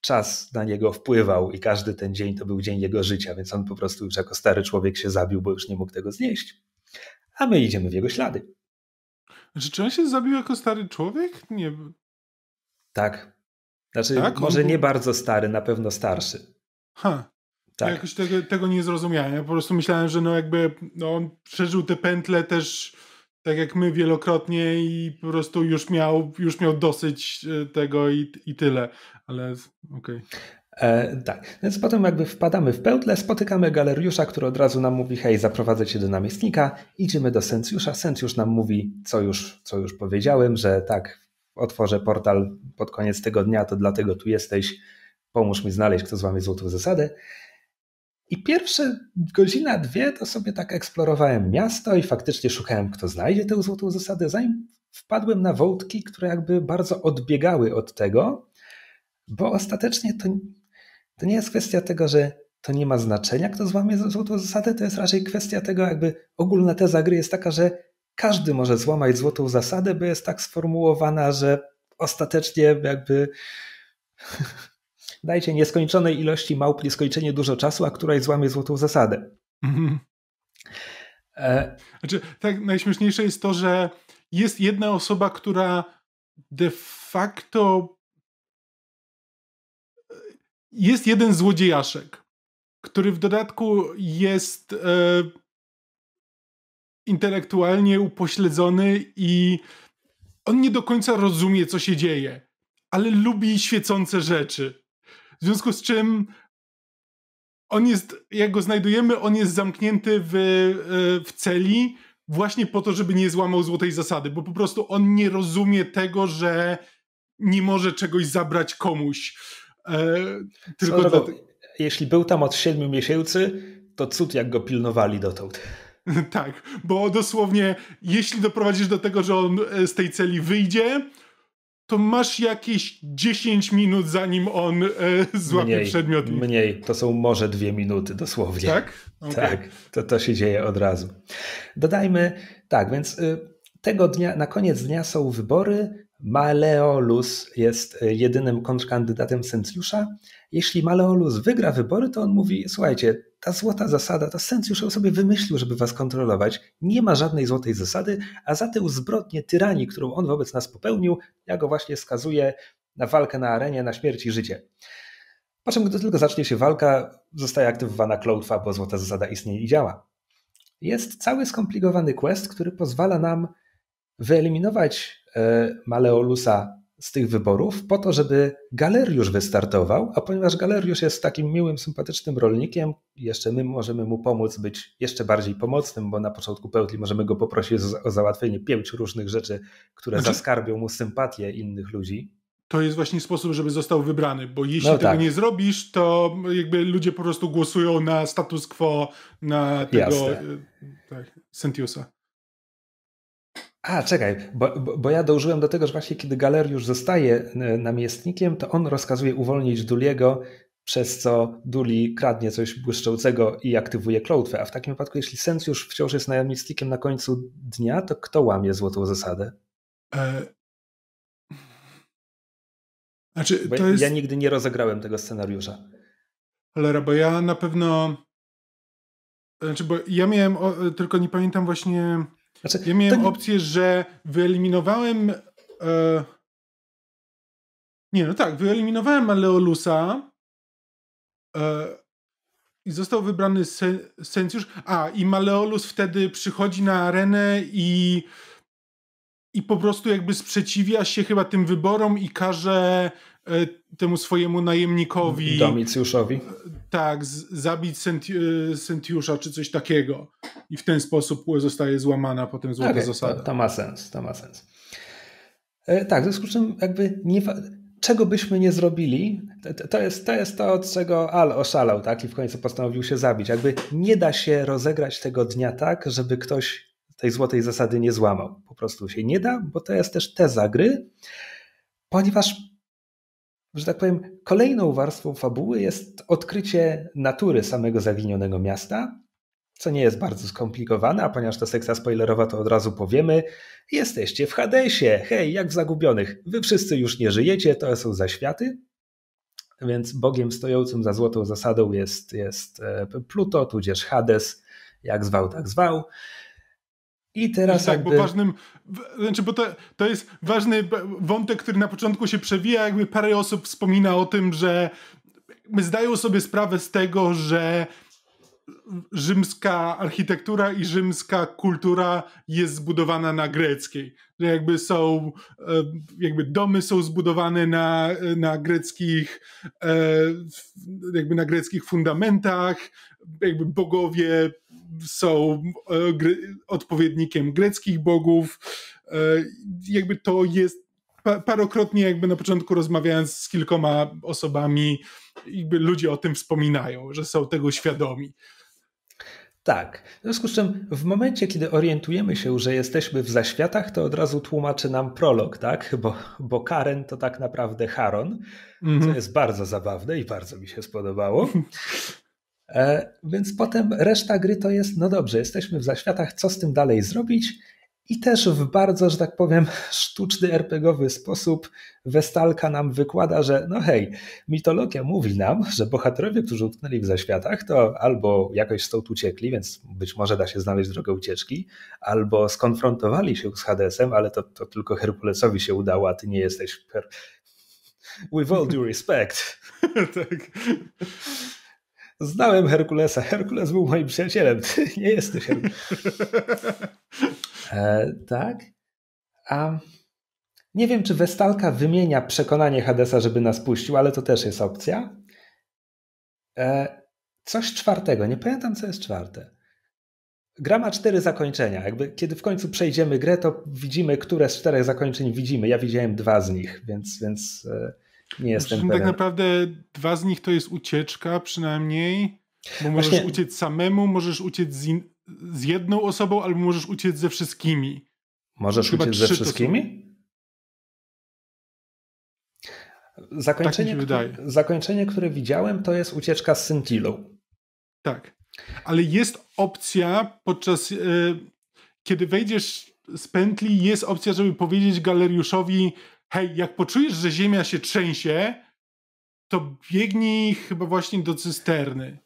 czas na niego wpływał i każdy ten dzień to był dzień jego życia, więc on po prostu już jako stary człowiek się zabił, bo już nie mógł tego znieść. A my idziemy w jego ślady. Znaczy, czy on się zabił jako stary człowiek? Nie. Tak. Znaczy, tak? może nie bardzo stary, na pewno starszy. Ha. Tak. Ja jakoś tego, tego nie zrozumiałem. Ja po prostu myślałem, że no jakby no on przeżył te pętle też tak jak my wielokrotnie i po prostu już miał, już miał dosyć e, tego i, i tyle, ale okej. Okay. E, tak, więc potem jakby wpadamy w pętlę, spotykamy galeriusza, który od razu nam mówi hej, zaprowadzę cię do namiestnika, idziemy do Sencjusza, Sencjusz nam mówi, co już, co już powiedziałem, że tak, otworzę portal pod koniec tego dnia, to dlatego tu jesteś, pomóż mi znaleźć, kto złamie złotą zasadę. I pierwsze godzina, dwie to sobie tak eksplorowałem miasto i faktycznie szukałem, kto znajdzie tę złotą zasadę, zanim wpadłem na wątki, które jakby bardzo odbiegały od tego, bo ostatecznie to, to nie jest kwestia tego, że to nie ma znaczenia, kto złamie złotą zasadę, to jest raczej kwestia tego, jakby ogólna teza gry jest taka, że każdy może złamać złotą zasadę, bo jest tak sformułowana, że ostatecznie jakby dajcie nieskończonej ilości małp nieskończenie dużo czasu, a któraś złamie złotą zasadę. Mhm. E... Znaczy, tak, najśmieszniejsze jest to, że jest jedna osoba, która de facto e, jest jeden złodziejaszek, który w dodatku jest e, intelektualnie upośledzony i on nie do końca rozumie, co się dzieje, ale lubi świecące rzeczy. W związku z czym on jest, jak go znajdujemy, on jest zamknięty w, e, w celi właśnie po to, żeby nie złamał złotej zasady, bo po prostu on nie rozumie tego, że nie może czegoś zabrać komuś. E, tylko no dlatego... Jeśli był tam od siedmiu miesięcy, to cud jak go pilnowali dotąd. Tak, bo dosłownie, jeśli doprowadzisz do tego, że on e, z tej celi wyjdzie, to masz jakieś 10 minut, zanim on e, złapie mniej, przedmiot. Mniej, to są może dwie minuty dosłownie. Tak? Okay. Tak, to, to się dzieje od razu. Dodajmy, tak, więc y, tego dnia, na koniec dnia są wybory. Maleolus jest e, jedynym kontrkandydatem Sencjusza. Jeśli Maleolus wygra wybory, to on mówi, słuchajcie, ta złota zasada, to Sencjusz sobie wymyślił, żeby was kontrolować. Nie ma żadnej złotej zasady, a za tę zbrodnię tyranii, którą on wobec nas popełnił, ja go właśnie skazuję na walkę na arenie, na śmierć i życie. Po czym, gdy tylko zacznie się walka, zostaje aktywowana klątwa, bo złota zasada istnieje i działa. Jest cały skomplikowany quest, który pozwala nam wyeliminować e, Maleolusa z tych wyborów po to, żeby galeriusz wystartował, a ponieważ galeriusz jest takim miłym, sympatycznym rolnikiem, jeszcze my możemy mu pomóc być jeszcze bardziej pomocnym, bo na początku pełtli możemy go poprosić o załatwienie pięciu różnych rzeczy, które znaczy, zaskarbią mu sympatię innych ludzi. To jest właśnie sposób, żeby został wybrany, bo jeśli no tego tak. nie zrobisz, to jakby ludzie po prostu głosują na status quo, na tego e, tak, Sentiusa. A, czekaj, bo, bo, ja dążyłem do tego, że właśnie kiedy Galeriusz zostaje e, namiestnikiem, to on rozkazuje uwolnić Duliego, przez co Duli kradnie coś błyszczącego i aktywuje klątwę. A w takim wypadku, jeśli Sencjusz wciąż jest namiestnikiem na końcu dnia, to kto łamie złotą zasadę? E... Znaczy, to jest... Ja nigdy nie rozegrałem tego scenariusza. ale bo ja na pewno... Znaczy, bo ja miałem, tylko nie pamiętam właśnie znaczy, ja miałem opcję, że wyeliminowałem. E... Nie, no tak, wyeliminowałem Aleolusa e... i został wybrany sen... Sencjusz. A, i Maleolus wtedy przychodzi na arenę i i po prostu jakby sprzeciwia się chyba tym wyborom i każe E, temu swojemu najemnikowi. Domicjuszowi. Tak, zabić senti e, Sentiusza czy coś takiego. I w ten sposób zostaje złamana potem złota okay, zasada. To, to, ma sens, to ma sens. E, tak, w związku z czym jakby nie, czego byśmy nie zrobili, to, to, jest, to jest to, od czego Al oszalał, tak? I w końcu postanowił się zabić. Jakby nie da się rozegrać tego dnia tak, żeby ktoś tej złotej zasady nie złamał. Po prostu się nie da, bo to jest też teza gry, ponieważ że tak powiem, kolejną warstwą fabuły jest odkrycie natury samego zawinionego miasta, co nie jest bardzo skomplikowane, a ponieważ to sekcja spoilerowa, to od razu powiemy. Jesteście w Hadesie, hej, jak w Zagubionych. Wy wszyscy już nie żyjecie, to są zaświaty. Więc bogiem stojącym za złotą zasadą jest, jest e, Pluto, tudzież Hades, jak zwał, tak zwał. I teraz I tak, jakby... bo ważnym, znaczy, bo to, to jest ważny wątek, który na początku się przewija, jakby parę osób wspomina o tym, że my zdają sobie sprawę z tego, że rzymska architektura i rzymska kultura jest zbudowana na greckiej. Że jakby są, e, jakby domy są zbudowane na, na greckich, e, jakby na greckich fundamentach, jakby bogowie są e, odpowiednikiem greckich bogów. E, jakby to jest parokrotnie jakby na początku rozmawiając z kilkoma osobami, jakby ludzie o tym wspominają, że są tego świadomi. Tak. W związku z czym w momencie, kiedy orientujemy się, że jesteśmy w zaświatach, to od razu tłumaczy nam prolog, tak? Bo, bo Karen to tak naprawdę Haron, mm -hmm. co mhm. jest bardzo zabawne i bardzo mi się spodobało. E, więc potem reszta gry to jest, no dobrze, jesteśmy w zaświatach, co z tym dalej zrobić? I też w bardzo, że tak powiem, sztuczny RPGowy sposób Westalka nam wykłada, że no hej, mitologia mówi nam, że bohaterowie, którzy utknęli w zaświatach, to albo jakoś stąd uciekli, więc być może da się znaleźć drogę ucieczki, albo skonfrontowali się z Hadesem, ale to, to tylko Herkulesowi się udało, a ty nie jesteś... With all due respect. tak. Znałem Herkulesa. Herkules był moim przyjacielem. Ty nie jesteś Herkules. E, tak. A nie wiem, czy Westalka wymienia przekonanie Hadesa, żeby nas puścił, ale to też jest opcja. E, coś czwartego. Nie pamiętam, co jest czwarte. Gra ma cztery zakończenia. Jakby, kiedy w końcu przejdziemy grę, to widzimy, które z czterech zakończeń widzimy. Ja widziałem dwa z nich, więc, więc e, nie znaczy, jestem no tak pewien. Tak naprawdę dwa z nich to jest ucieczka przynajmniej, bo możesz Właśnie... uciec samemu, możesz uciec z, in... z, jedną osobą, albo możesz uciec ze wszystkimi. Możesz Chyba uciec ze wszystkimi? Zakończenie, tak które, zakończenie, które widziałem, to jest ucieczka z Syntilą. Tak. Ale jest opcja podczas, yy, kiedy wejdziesz z pętli, jest opcja, żeby powiedzieć galeriuszowi, hej, jak poczujesz, że ziemia się trzęsie, to biegnij chyba właśnie do cysterny.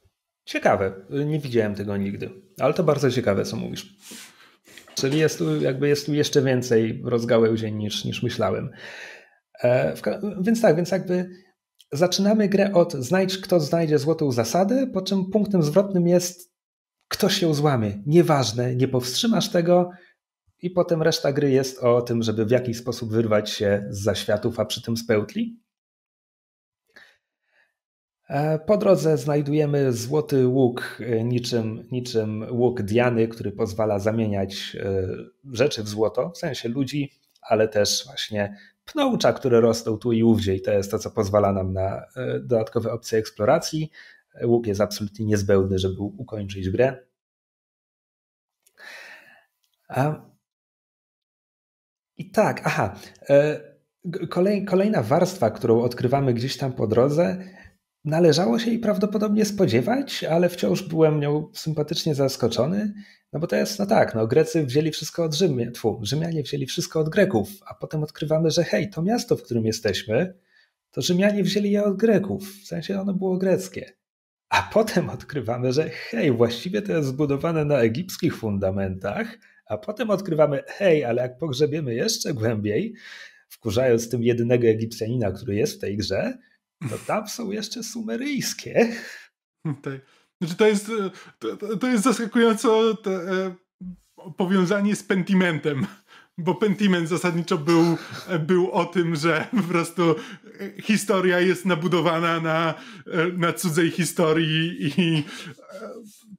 Ciekawe. Nie widziałem tego nigdy. Ale to bardzo ciekawe, co mówisz. Czyli jest tu, jakby jest tu jeszcze więcej rozgałęzień niż, niż myślałem. E, w, więc tak, więc jakby zaczynamy grę od znajdź, kto znajdzie złotą zasadę, po czym punktem zwrotnym jest kto się złamie. Nieważne, nie powstrzymasz tego, i potem reszta gry jest o tym, żeby w jakiś sposób wyrwać się z zaświatów, a przy tym spełtli. E, po drodze znajdujemy złoty łuk, e, niczym, niczym łuk Diany, który pozwala zamieniać e, rzeczy w złoto, w sensie ludzi, ale też właśnie pnącza, które rosną tu i ówdzie i to jest to, co pozwala nam na dodatkowe opcje eksploracji. Łuk jest absolutnie niezbędny, żeby ukończyć grę. A i tak, aha. E, kolej, kolejna warstwa, którą odkrywamy gdzieś tam po drodze, należało się jej prawdopodobnie spodziewać, ale wciąż byłem nią sympatycznie zaskoczony, no bo to jest, no tak, no Grecy wzięli wszystko od Rzymian, tfu, Rzymianie wzięli wszystko od Greków, a potem odkrywamy, że hej, to miasto, w którym jesteśmy, to Rzymianie wzięli je od Greków, w sensie ono było greckie. A potem odkrywamy, że hej, właściwie to jest zbudowane na egipskich fundamentach, a potem odkrywamy, hej, ale jak pogrzebiemy jeszcze głębiej, wkurzając tym jedynego Egipcjanina, który jest w tej grze, to tam są jeszcze sumeryjskie. Tak. Znaczy to jest, e, to, to jest zaskakująco e, powiązanie z pentimentem bo Pentiment zasadniczo był, był o tym, że po prostu historia jest nabudowana na, na cudzej historii i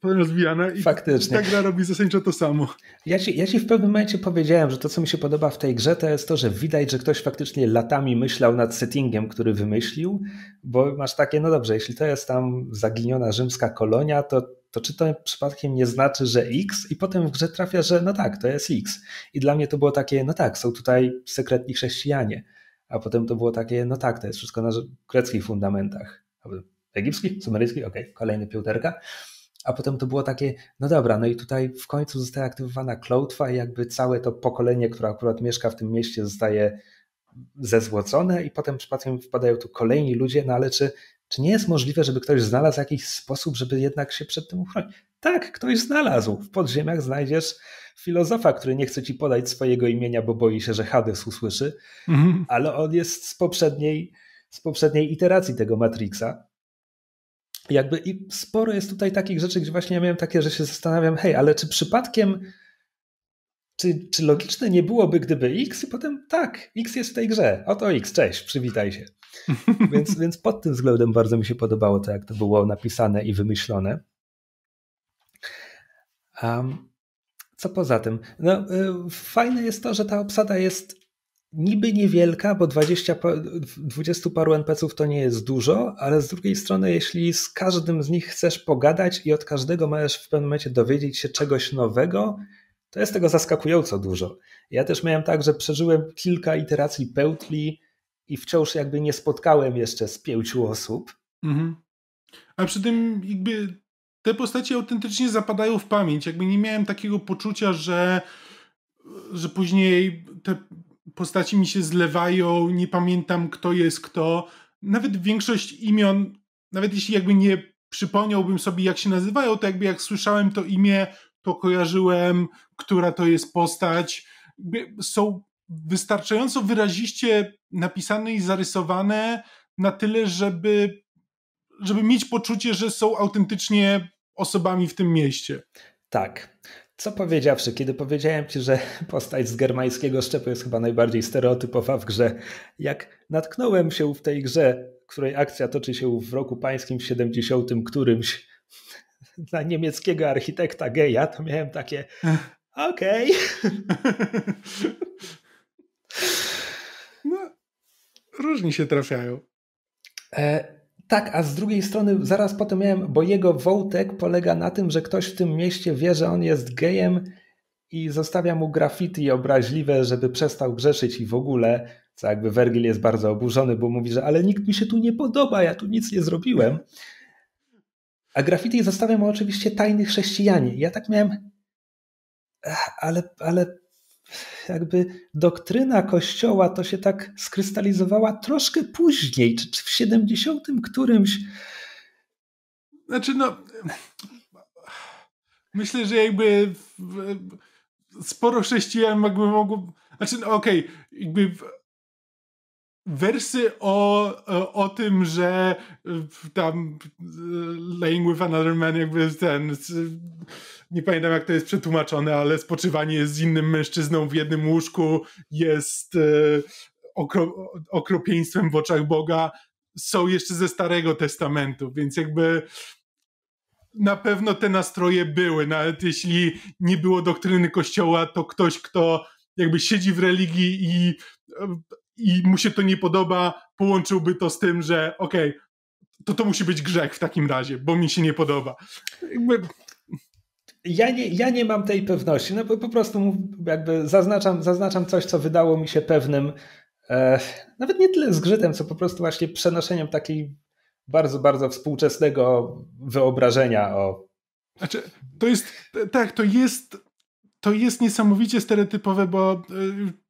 e, rozwijana i Faktycznie. ta gra robi zasadniczo to samo. Ja ci, ja ci w pewnym momencie powiedziałem, że to, co mi się podoba w tej grze, to jest to, że widać, że ktoś faktycznie latami myślał nad settingiem, który wymyślił, bo masz takie, no dobrze, jeśli to jest tam zaginiona rzymska kolonia, to to czy to przypadkiem nie znaczy, że X i potem w grze trafia, że no tak, to jest X. I dla mnie to było takie, no tak, są tutaj sekretni chrześcijanie. A potem to było takie, no tak, to jest wszystko na greckich fundamentach. Egipski, sumeryjski, okej, okay, kolejny piłterka. A potem to było takie, no dobra, no i tutaj w końcu zostaje aktywowana klątwa i jakby całe to pokolenie, które akurat mieszka w tym mieście zostaje zezłocone i potem przypadkiem wpadają tu kolejni ludzie, no ale czy czy nie jest możliwe, żeby ktoś znalazł jakiś sposób, żeby jednak się przed tym uchronić? Tak, ktoś znalazł. W podziemiach znajdziesz filozofa, który nie chce ci podać swojego imienia, bo boi się, że Hades usłyszy, mhm. ale on jest z poprzedniej, z poprzedniej iteracji tego Matrixa. Jakby i sporo jest tutaj takich rzeczy, gdzie właśnie ja miałem takie, że się zastanawiam, hej, ale czy przypadkiem, czy, czy logiczne nie byłoby, gdyby X i potem tak, X jest w tej grze, oto X, cześć, przywitaj się. Więc, więc pod tym względem bardzo mi się podobało to, jak to było napisane i wymyślone. Um, co poza tym? No, y, fajne jest to, że ta obsada jest niby niewielka, bo 20, 20 paru NPC-ów to nie jest dużo, ale z drugiej strony, jeśli z każdym z nich chcesz pogadać i od każdego masz w pewnym momencie dowiedzieć się czegoś nowego, to jest tego zaskakująco dużo. Ja też miałem tak, że przeżyłem kilka iteracji pełtli, i wciąż jakby nie spotkałem jeszcze z pięciu osób. Mhm. A przy tym jakby te postacie autentycznie zapadają w pamięć. Jakby nie miałem takiego poczucia, że, że później te postaci mi się zlewają, nie pamiętam kto jest kto. Nawet większość imion, nawet jeśli jakby nie przypomniałbym sobie jak się nazywają, to jakby jak słyszałem to imię, to kojarzyłem, która to jest postać. Są wystarczająco wyraziście napisane i zarysowane na tyle, żeby, żeby mieć poczucie, że są autentycznie osobami w tym mieście. Tak. Co powiedziawszy, kiedy powiedziałem ci, że postać z germańskiego szczepu jest chyba najbardziej stereotypowa w grze, jak natknąłem się w tej grze, której akcja toczy się w roku pańskim 70 którymś na niemieckiego architekta geja, to miałem takie okej. Okay. No, różni się trafiają. E, tak, a z drugiej strony zaraz potem miałem, bo jego wołtek polega na tym, że ktoś w tym mieście wie, że on jest gejem i zostawia mu graffiti obraźliwe, żeby przestał grzeszyć i w ogóle, co jakby Wergil jest bardzo oburzony, bo mówi, że ale nikt mi się tu nie podoba, ja tu nic nie zrobiłem. A graffiti zostawia mu oczywiście tajny chrześcijanie. Ja tak miałem, ale, ale jakby doktryna Kościoła to się tak skrystalizowała troszkę później, czy, w 70 którymś. Znaczy, no. Myślę, że jakby sporo chrześcijan jakby mogło. Znaczy, no, okej, okay, jakby wersy o, o, o, tym, że tam laying with another man jakby ten nie pamiętam jak to jest przetłumaczone, ale spoczywanie jest z innym mężczyzną w jednym łóżku, jest e, okro, okropieństwem w oczach Boga, są jeszcze ze Starego Testamentu, więc jakby na pewno te nastroje były, nawet jeśli nie było doktryny Kościoła, to ktoś, kto jakby siedzi w religii i, i mu się to nie podoba, połączyłby to z tym, że okej, okay, to to musi być grzech w takim razie, bo mi się nie podoba. Jakby... Ja nie, ja nie mam tej pewności. No, po prostu jakby zaznaczam, zaznaczam coś, co wydało mi się pewnym, e, nawet nie tyle zgrzytem, co po prostu właśnie przenoszeniem takiej bardzo, bardzo współczesnego wyobrażenia o. Znaczy, to jest, tak, to jest, to jest niesamowicie stereotypowe, bo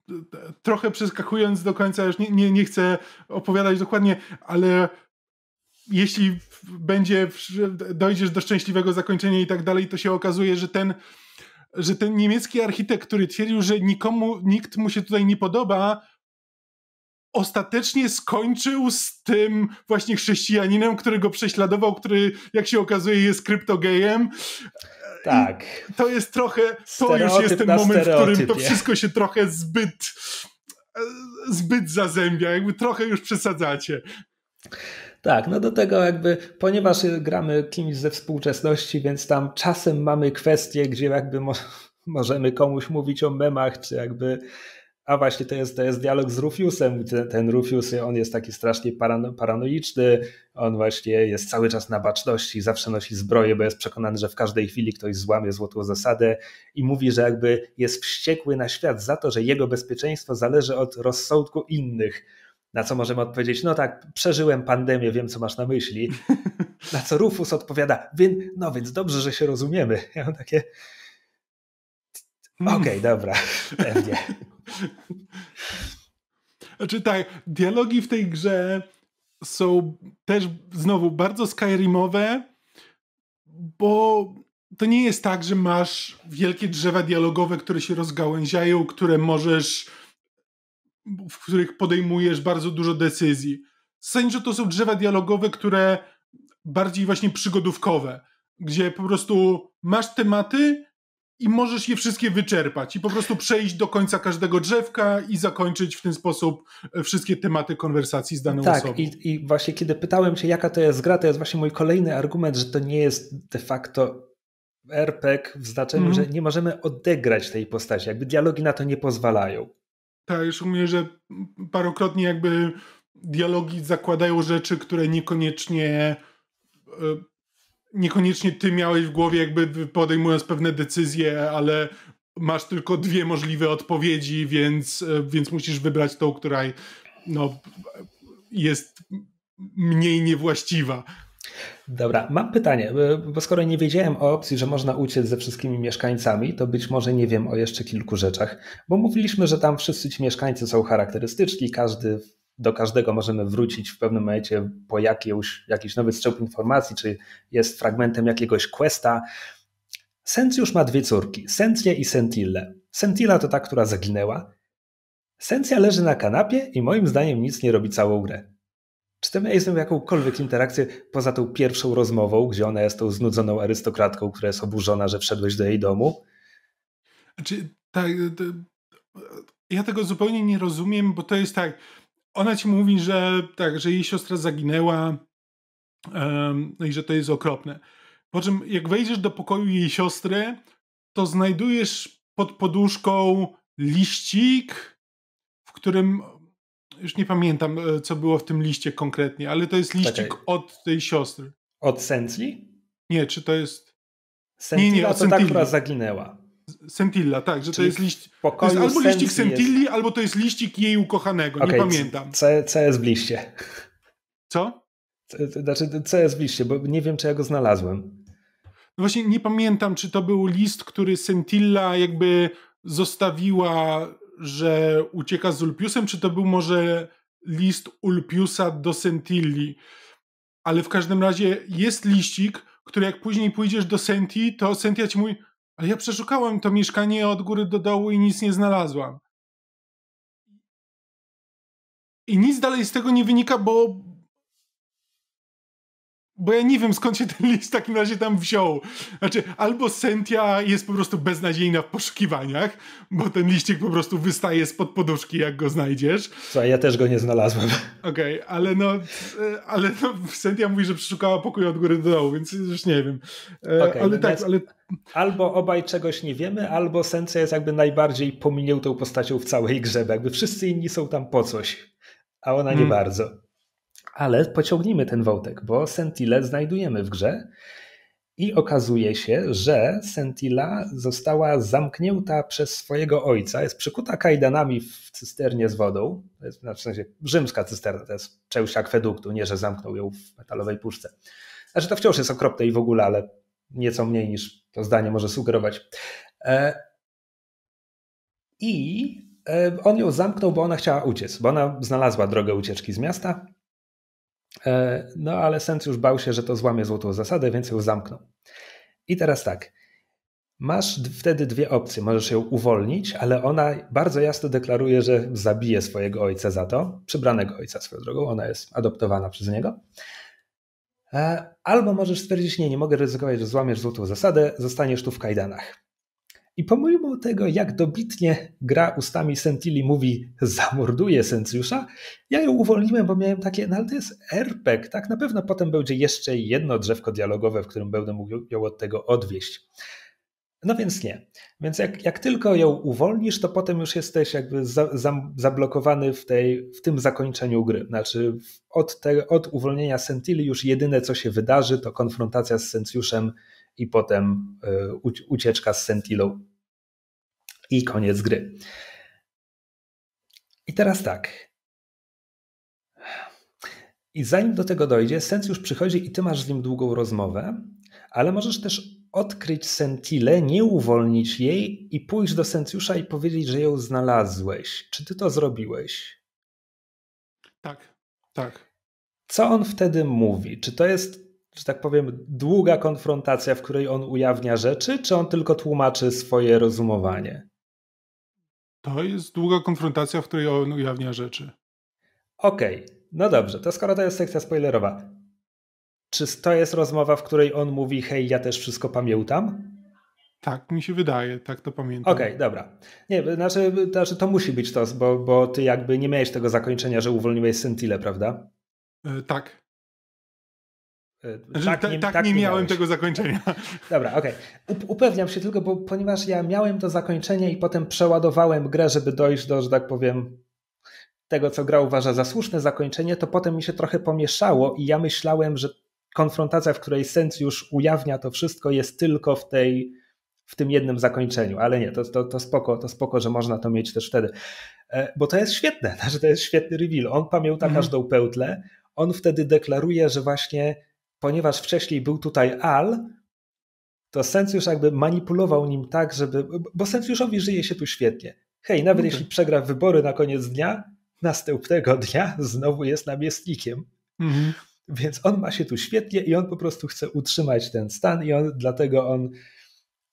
y, trochę przeskakując do końca, już nie, nie, nie chcę opowiadać dokładnie, ale jeśli będzie, dojdziesz do szczęśliwego zakończenia i tak dalej, to się okazuje, że ten, że ten niemiecki architekt, który twierdził, że nikomu, nikt mu się tutaj nie podoba, ostatecznie skończył z tym właśnie chrześcijaninem, którego prześladował, który jak się okazuje jest kryptogejem. Tak. I to jest trochę, to stereotyp już jest ten moment, w którym to wszystko się trochę zbyt zbyt zazębia, jakby trochę już przesadzacie. Tak, no do tego jakby, ponieważ gramy kimś ze współczesności, więc tam czasem mamy kwestie, gdzie jakby mo możemy komuś mówić o memach, czy jakby a właśnie to jest, to jest dialog z Rufiusem. Ten, ten Rufius, on jest taki strasznie parano, paranoiczny, on właśnie jest cały czas na baczności, zawsze nosi zbroję, bo jest przekonany, że w każdej chwili ktoś złamie złotą zasadę i mówi, że jakby jest wściekły na świat za to, że jego bezpieczeństwo zależy od rozsądku innych. Na co możemy odpowiedzieć, no tak, przeżyłem pandemię, wiem co masz na myśli. Na co Rufus odpowiada, Wien, no więc dobrze, że się rozumiemy. Ja mam takie. Mm. Okej, okay, dobra, pewnie. Znaczy tak, dialogi w tej grze są też znowu bardzo skyrimowe, bo to nie jest tak, że masz wielkie drzewa dialogowe, które się rozgałęziają, które możesz w których podejmujesz bardzo dużo decyzji. Zasadniczo to są drzewa dialogowe, które bardziej właśnie przygodówkowe, gdzie po prostu masz tematy i możesz je wszystkie wyczerpać i po prostu przejść do końca każdego drzewka i zakończyć w ten sposób e, wszystkie tematy konwersacji z daną tak, osobą. Tak, i, i właśnie kiedy pytałem się, jaka to jest gra, to jest właśnie mój kolejny argument, że to nie jest de facto RPG w znaczeniu, mm. że nie możemy odegrać tej postaci, jakby dialogi na to nie pozwalają. Tak, umiem że parokrotnie jakby dialogi zakładają rzeczy, które niekoniecznie e, niekoniecznie ty miałeś w głowie jakby podejmując pewne decyzje, ale masz tylko dwie możliwe odpowiedzi, więc, e, więc musisz wybrać tą, która no, jest mniej niewłaściwa. Dobra, mam pytanie, y, bo skoro nie wiedziałem o opcji, że można uciec ze wszystkimi mieszkańcami, to być może nie wiem o jeszcze kilku rzeczach, bo mówiliśmy, że tam wszyscy ci mieszkańcy są charakterystyczni, każdy, do każdego możemy wrócić w pewnym momencie po jakiegoś, jakiś nowy strzał informacji, czy jest fragmentem jakiegoś questa. Sens już ma dwie córki, Sentie i Sentille. Sentilla to ta, która zaginęła. Sencja leży na kanapie i moim zdaniem nic nie robi całą grę. Czy ten Ace miał jakąkolwiek interakcję poza tą pierwszą rozmową, gdzie ona jest tą znudzoną arystokratką, która jest oburzona, że wszedłeś do jej domu? Znaczy, tak, e, e, ja tego zupełnie nie rozumiem, bo to jest tak, ona ci mówi, że tak, że jej siostra zaginęła um, i że to jest okropne. Po czym jak wejdziesz do pokoju jej siostry, to znajdujesz pod poduszką liścik, w którym już nie pamiętam, e, co było w tym liście konkretnie, ale to jest liścik Czekaj. od tej siostry. Od Sentli? Nie, czy to jest... Sentilla nie, nie, od to tak Sentilli. ta, która zaginęła. Sentilla, tak, że Czyli to jest liść. To jest albo liścik Sentilli, jest... albo to jest liścik jej ukochanego, okay, nie pamiętam. C, C znaczy, jest bliście. Co? znaczy, C jest bliście, bo nie wiem, czy ja go znalazłem. No właśnie nie pamiętam, czy to był list, który Sentilla jakby zostawiła że ucieka z Ulpiusem, czy to był może list Ulpiusa do Sentilli. Ale w każdym razie jest liścik, który jak później pójdziesz do Senti, to Sentia ci mówi, ale ja przeszukałem to mieszkanie od góry do dołu i nic nie znalazłam. I nic dalej z tego nie wynika, bo bo ja nie wiem skąd się ten list w takim razie tam wziął. Znaczy, albo Sentia jest po prostu beznadziejna w poszukiwaniach, bo ten liścik po prostu wystaje spod poduszki, jak go znajdziesz. Słuchaj, ja też go nie znalazłem. Okej, okay, ale no, e, ale no, Sentia mówi, że przeszukała pokój od góry do dołu, więc już nie wiem. E, okay, ale tak, ale... Albo obaj czegoś nie wiemy, albo Sentia jest jakby najbardziej pominiętą postacią w całej grze, jakby wszyscy inni są tam po coś, a ona nie hmm. bardzo. Ale pociągnijmy ten wątek, bo Sentile znajdujemy w grze i okazuje się, że Sentila została zamknięta przez swojego ojca, jest przykuta kajdanami w cysternie z wodą, to jest, znaczy w sensie rzymska cysterna, to jest część akweduktu, nie że zamknął ją w metalowej puszce. Znaczy to wciąż jest okropne i w ogóle, ale nieco mniej niż to zdanie może sugerować. E, I e, on ją zamknął, bo ona chciała uciec, bo ona znalazła drogę ucieczki z miasta, E, no ale Sens już bał się, że to złamie złotą zasadę, więc ją zamknął. I teraz tak. Masz wtedy dwie opcje. Możesz ją uwolnić, ale ona bardzo jasno deklaruje, że zabije swojego ojca za to, przybranego ojca swoją drogą, ona jest adoptowana przez niego. E, albo możesz stwierdzić, nie, nie mogę ryzykować, że złamiesz złotą zasadę, zostaniesz tu w kajdanach. I pomimo tego, jak dobitnie gra ustami Sentili mówi, zamorduje Sencjusza, ja ją uwolniłem, bo miałem takie, no ale to jest RPG, e tak? Na pewno potem będzie jeszcze jedno drzewko dialogowe, w którym będę mógł ją od tego odwieść. No więc nie. Więc jak, jak tylko ją uwolnisz, to potem już jesteś jakby za, za, zablokowany w, tej, w tym zakończeniu gry. Znaczy od, te, od uwolnienia Sentili już jedyne co się wydarzy to konfrontacja z Sencjuszem i potem e, ucieczka z Sentilą i koniec gry. I teraz tak. I zanim do tego dojdzie, sens już przychodzi i ty masz z nim długą rozmowę, ale możesz też odkryć Sentile, nie uwolnić jej i pójść do Sencjusza i powiedzieć, że ją znalazłeś. Czy ty to zrobiłeś? Tak, tak. Co on wtedy mówi? Czy to jest że tak powiem, długa konfrontacja, w której on ujawnia rzeczy, czy on tylko tłumaczy swoje rozumowanie? To jest długa konfrontacja, w której on ujawnia rzeczy. Okej, okay. no dobrze, to skoro to jest sekcja spoilerowa, czy to jest rozmowa, w której on mówi, hej, ja też wszystko pamiętam? Tak, mi się wydaje, tak to pamiętam. Okej, okay, dobra. Nie, znaczy, znaczy to musi być to, bo, bo ty jakby nie miałeś tego zakończenia, że uwolniłeś Sentile, prawda? Yy, tak tak, znaczy, nie, tak, tak, nie, tak miałem tego zakończenia. Dobra, okej. Okay. Upewniam się tylko, bo ponieważ ja miałem to zakończenie i potem przeładowałem grę, żeby dojść do, że tak powiem, tego, co gra uważa za słuszne zakończenie, to potem mi się trochę pomieszało i ja myślałem, że konfrontacja, w której sens już ujawnia to wszystko, jest tylko w tej w tym jednym zakończeniu, ale nie, to, to, to, spoko, to spoko, że można to mieć też wtedy. E, bo to jest świetne, że to jest świetny reveal. On pamięta mhm. każdą pełtlę, on wtedy deklaruje, że właśnie ponieważ wcześniej był tutaj Al, to Sencjusz jakby manipulował nim tak, żeby. Bo Sencjuszowi żyje się tu świetnie. Hej, nawet okay. jeśli przegra wybory na koniec dnia, następnego dnia znowu jest namiestnikiem. Mm-hmm. Więc on ma się tu świetnie i on po prostu chce utrzymać ten stan, i on dlatego on,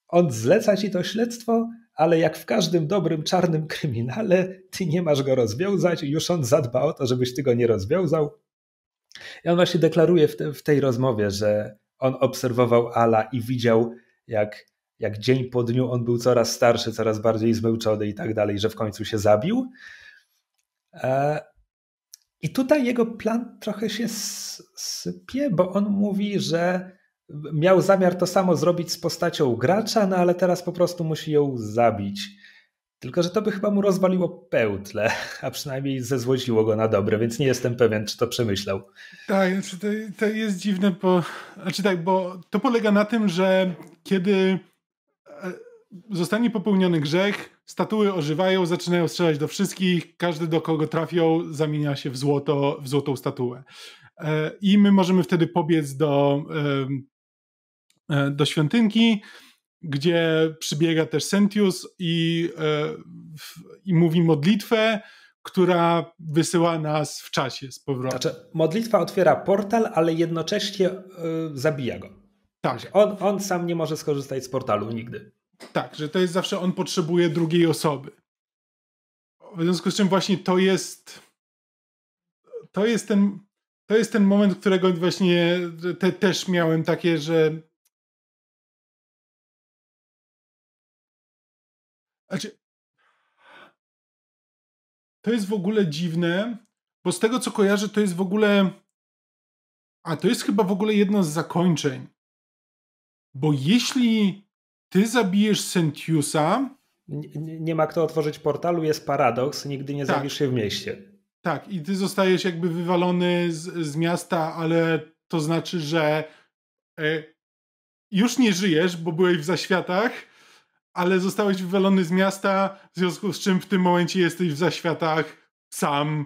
on zleca ci to śledztwo, ale jak w każdym dobrym czarnym kryminale, ty nie masz go rozwiązać, już on zadba o to, żebyś ty go nie rozwiązał. I on właśnie deklaruje w, te, w tej rozmowie, że on obserwował Ala i widział, jak, jak dzień po dniu on był coraz starszy, coraz bardziej zmęczony i tak dalej, że w końcu się zabił. E, I tutaj jego plan trochę się sypie, bo on mówi, że miał zamiar to samo zrobić z postacią gracza, no ale teraz po prostu musi ją zabić. Tylko, że to by chyba mu rozwaliło pełtle, a przynajmniej zezłodziło go na dobre, więc nie jestem pewien, czy to przemyślał. Tak, znaczy to, to jest dziwne, bo, znaczy tak, bo to polega na tym, że kiedy e, zostanie popełniony grzech, statuły ożywają, zaczynają strzelać do wszystkich, każdy do kogo trafią zamienia się w, złoto, w złotą statuę. E, I my możemy wtedy pobiec do, e, do świątynki, gdzie przybiega też Sentius i, e, i mówi modlitwę, która wysyła nas w czasie z powrotem. Znaczy, modlitwa otwiera portal, ale jednocześnie e, zabija go. Tak. On, on sam nie może skorzystać z portalu nigdy. Tak, że to jest zawsze on potrzebuje drugiej osoby. W związku z czym właśnie to jest to jest ten to jest ten moment, którego właśnie te, też miałem takie, że Znaczy, to jest w ogóle dziwne, bo z tego co kojarzę, to jest w ogóle. A to jest chyba w ogóle jedno z zakończeń. Bo jeśli ty zabijesz Sentiusa. Nie, nie ma kto otworzyć portalu, jest paradoks, nigdy nie tak. zabisz się w mieście. Tak, i ty zostajesz jakby wywalony z, z miasta, ale to znaczy, że e, już nie żyjesz, bo byłeś w zaświatach ale zostałeś wywalony z miasta, w związku z czym w tym momencie jesteś w zaświatach, sam,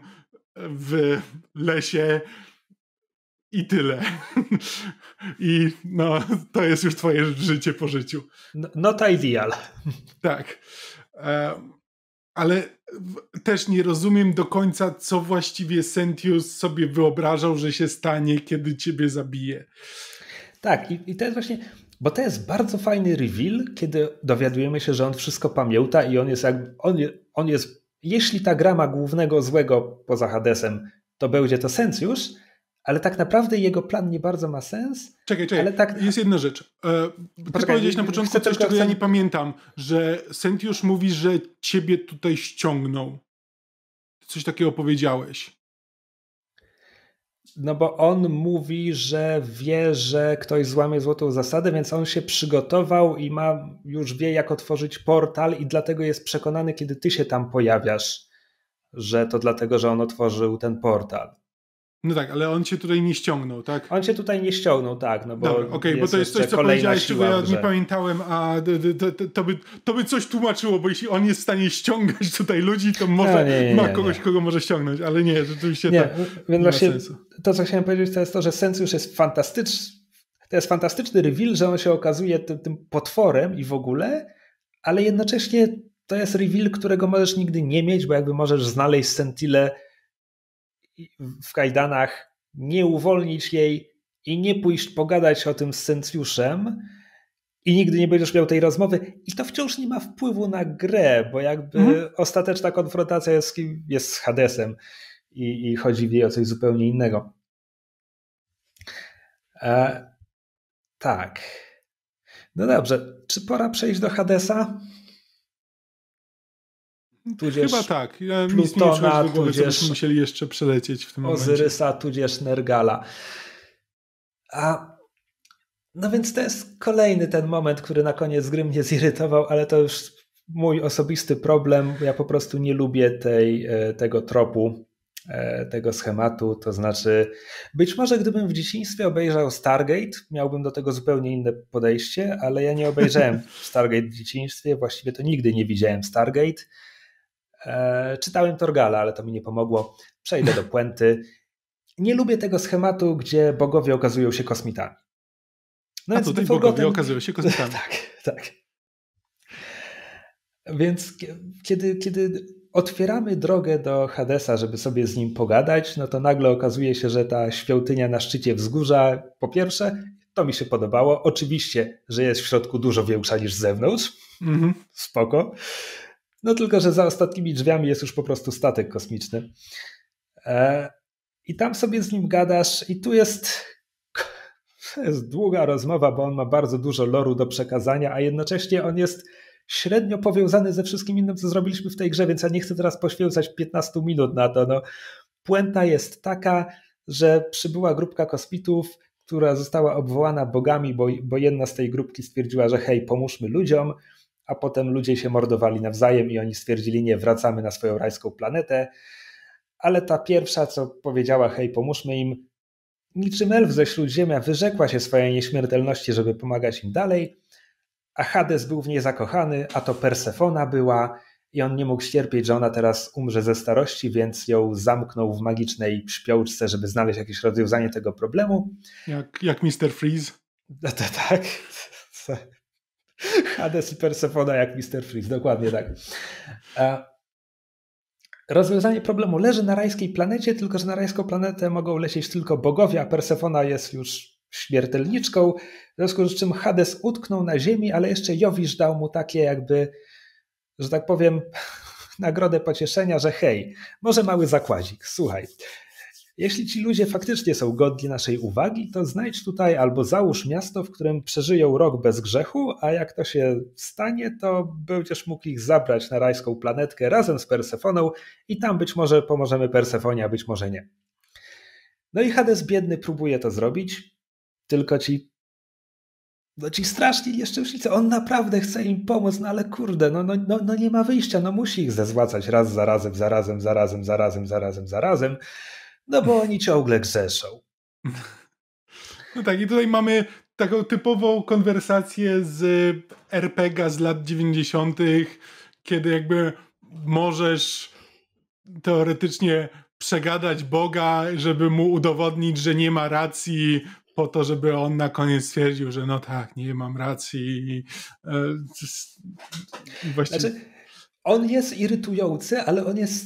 w lesie i tyle. I no, to jest już twoje życie po życiu. No, not ideal. Tak. Ale też nie rozumiem do końca, co właściwie Sentius sobie wyobrażał, że się stanie, kiedy ciebie zabije. Tak, i, i to jest właśnie bo to jest bardzo fajny reveal, kiedy dowiadujemy się, że on wszystko pamięta i on jest jakby, on, on jest, jeśli ta grama głównego złego poza Hadesem, to będzie to sens już, ale tak naprawdę jego plan nie bardzo ma sens. Czekaj, czekaj, ale tak... jest jedna rzecz. E, ty Poczekaj, powiedziałeś na początku coś, czego chcę... ja nie pamiętam, że Sentiusz mówi, że ciebie tutaj ściągnął. Coś takiego powiedziałeś. No bo on mówi, że wie, że ktoś złamie złotą zasadę, więc on się przygotował i ma już wie, jak otworzyć portal, i dlatego jest przekonany, kiedy ty się tam pojawiasz, że to dlatego, że on otworzył ten portal. No tak, ale on się tutaj nie ściągnął, tak? On się tutaj nie ściągnął, tak, no bo Dobra, okay, bo to jest coś, co powiedziałeś, czego ja nie pamiętałem, a to, to, to, by, to by coś tłumaczyło, bo jeśli on jest w stanie ściągać tutaj ludzi, to no może no, nie, nie, ma kogoś, kogo może ściągnąć, ale nie, rzeczywiście nie, więc właśnie To, co chciałem powiedzieć, to jest to, że sens już jest fantastyczny, to jest fantastyczny reveal, że on się okazuje tym, tym potworem i w ogóle, ale jednocześnie to jest reveal, którego możesz nigdy nie mieć, bo jakby możesz znaleźć Sentinelę w kajdanach, nie uwolnić jej i nie pójść pogadać o tym z Sencjuszem i nigdy nie będziesz miał tej rozmowy i to wciąż nie ma wpływu na grę, bo jakby mhm. ostateczna konfrontacja jest z, jest z Hadesem i, i chodzi w jej o coś zupełnie innego. E, tak. No dobrze, czy pora przejść do Hadesa? Tudzież Chyba tak. Ja Plutona, nic tudzież musieli jeszcze przelecieć w tym Ozyrysa, momencie. Ozyrysa, tudzież Nergala. A no więc to jest kolejny ten moment, który na koniec gry mnie zirytował, ale to już mój osobisty problem. Ja po prostu nie lubię tej, e, tego tropu, e, tego schematu. To znaczy, być może gdybym w dzieciństwie obejrzał Stargate, miałbym do tego zupełnie inne podejście, ale ja nie obejrzałem Stargate w dzieciństwie. Właściwie to nigdy nie widziałem Stargate. E, czytałem Torgala, ale to mi nie pomogło. Przejdę do puenty. Nie lubię tego schematu, gdzie bogowie okazują się kosmitami. No A więc tutaj bogowie okazują się kosmitami. tak, tak. Więc kiedy, kiedy otwieramy drogę do Hadesa, żeby sobie z nim pogadać, no to nagle okazuje się, że ta świątynia na szczycie wzgórza, po pierwsze, to mi się podobało. Oczywiście, że jest w środku dużo większa niż z zewnątrz. Mhm. Spoko. No tylko, że za ostatnimi drzwiami jest już po prostu statek kosmiczny. E, I tam sobie z nim gadasz, i tu jest, jest długa rozmowa, bo on ma bardzo dużo loru do przekazania, a jednocześnie on jest średnio powiązany ze wszystkim innym, co zrobiliśmy w tej grze, więc ja nie chcę teraz poświęcać 15 minut na to. No, puenta jest taka, że przybyła grupka kosmitów, która została obwołana bogami, bo, bo jedna z tej grupki stwierdziła, że hej, pomóżmy ludziom a potem ludzie się mordowali nawzajem i oni stwierdzili, nie, wracamy na swoją rajską planetę. Ale ta pierwsza, co powiedziała, hej, pomóżmy im, niczym elf ze Śródziemia wyrzekła się swojej nieśmiertelności, żeby pomagać im dalej, a Hades był w niej zakochany, a to Persefona była i on nie mógł ścierpieć, że ona teraz umrze ze starości, więc ją zamknął w magicznej śpiączce, żeby znaleźć jakieś rozwiązanie tego problemu. Jak, jak Mr. Freeze. Tak, tak. Hades i Persefona jak Mister Freeze, dokładnie tak. E, rozwiązanie problemu leży na rajskiej planecie, tylko że na rajską planetę mogą lecieć tylko bogowie, a Persefona jest już śmiertelniczką, w związku z czym Hades utknął na ziemi, ale jeszcze Jowisz dał mu takie jakby, że tak powiem, nagrodę pocieszenia, że hej, może mały zakładzik, słuchaj, jeśli ci ludzie faktycznie są godni naszej uwagi, to znajdź tutaj albo załóż miasto, w którym przeżyją rok bez grzechu, a jak to się stanie, to będziesz mógł ich zabrać na rajską planetkę razem z Persefoną i tam być może pomożemy Persefonie, a być może nie. No i Hades biedny próbuje to zrobić, tylko ci no ci straszni nieszczęślicy, on naprawdę chce im pomóc, no ale kurde, no, no, no, no nie ma wyjścia, no musi ich zezłacać raz za razem, razem, zarazem, zarazem, zarazem, zarazem. No bo oni ciągle kseszą. No tak, i tutaj mamy taką typową konwersację z RPG z lat 90., kiedy jakby możesz teoretycznie przegadać Boga, żeby mu udowodnić, że nie ma racji, po to, żeby on na koniec stwierdził, że no tak, nie mam racji. I, e, właściwie... Znaczy, on jest irytujący, ale on jest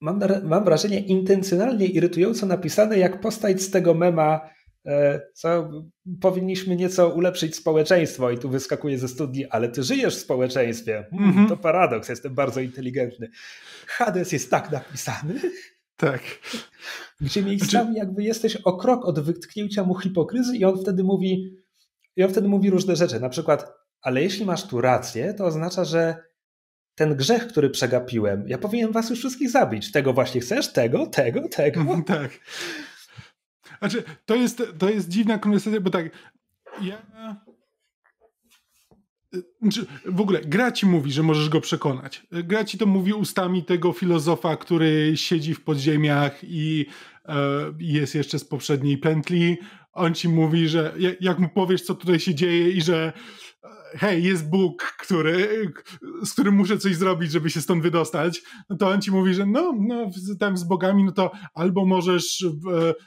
mam, mam wrażenie, intencjonalnie irytująco napisane, jak postać z tego mema, e, co powinniśmy nieco ulepszyć społeczeństwo i tu wyskakuje ze studni, ale ty żyjesz w społeczeństwie. Hmm, mhm. To paradoks, jestem bardzo inteligentny. Hades jest tak napisany. Tak. Gdzie znaczy- miejscami jakby jesteś o krok od wytknięcia mu hipokryzji i on wtedy mówi i on wtedy mówi różne rzeczy, na przykład ale jeśli masz tu rację, to oznacza, że ten grzech, który przegapiłem, ja powinien was już wszystkich zabić. Tego właśnie chcesz? Tego, tego, tego. Mhm, tak. Znaczy, to jest, to jest dziwna konwersacja, bo tak, ja... Y, znaczy, w ogóle gra ci mówi, że możesz go przekonać. Gra ci to mówi ustami tego filozofa, który siedzi w podziemiach i e, jest jeszcze z poprzedniej pętli. On ci mówi, że jak mu powiesz, co tutaj się dzieje i że hej, jest Bóg, który, z którym muszę coś zrobić, żeby się stąd wydostać, no to on ci mówi, że no, no tam z bogami, no to albo możesz e,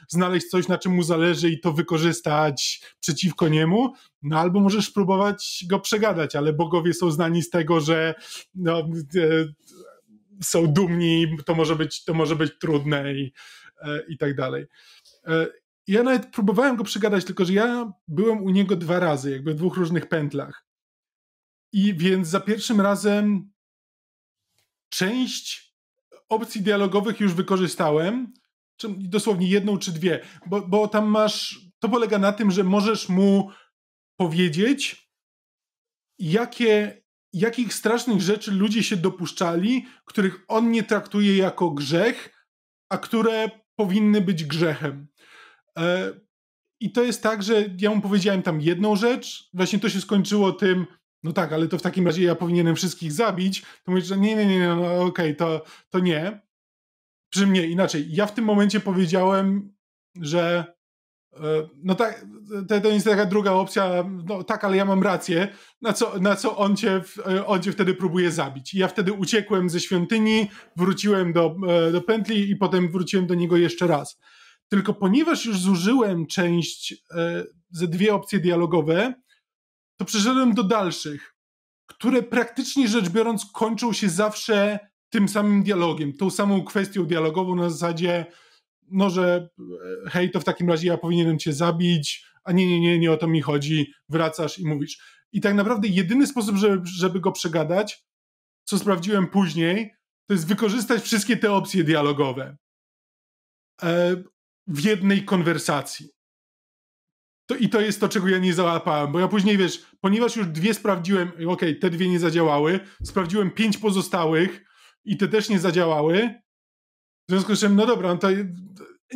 znaleźć coś, na czym mu zależy i to wykorzystać przeciwko niemu, no albo możesz próbować go przegadać, ale bogowie są znani z tego, że no, e, są dumni, to może być, to może być trudne i, e, i tak dalej e, ja nawet próbowałem go przegadać, tylko że ja byłem u niego dwa razy, jakby w dwóch różnych pętlach. I więc za pierwszym razem część opcji dialogowych już wykorzystałem, dosłownie jedną czy dwie, bo, bo tam masz. To polega na tym, że możesz mu powiedzieć, jakie, jakich strasznych rzeczy ludzie się dopuszczali, których on nie traktuje jako grzech, a które powinny być grzechem. E, I to jest tak, że ja mu powiedziałem tam jedną rzecz, właśnie to się skończyło tym, no tak, ale to w takim razie ja powinienem wszystkich zabić, to mówisz, że nie, nie, nie, no okej, okay, to, to nie. Przy mnie inaczej, ja w tym momencie powiedziałem, że e, no tak, to, to jest taka druga opcja, no tak, ale ja mam rację, na co, na co on, cię, e, on cię wtedy próbuje zabić. ja wtedy uciekłem ze świątyni, wróciłem do, e, do pętli i potem wróciłem do niego jeszcze raz. Tylko ponieważ już zużyłem część, ze dwie opcje dialogowe, to przeszedłem do dalszych, które praktycznie rzecz biorąc kończą się zawsze tym samym dialogiem, tą samą kwestią dialogową na zasadzie, no że e, hej, to w takim razie ja powinienem cię zabić, a nie, nie, nie, nie o to mi chodzi, wracasz i mówisz. I tak naprawdę jedyny sposób, żeby, żeby go przegadać, co sprawdziłem później, to jest wykorzystać wszystkie te opcje dialogowe e, w jednej konwersacji. To, I to jest to, czego ja nie załapałem, bo ja później, wiesz, ponieważ już dwie sprawdziłem, okej, okay, te dwie nie zadziałały, sprawdziłem pięć pozostałych i te też nie zadziałały, w związku z czym, no dobra, no to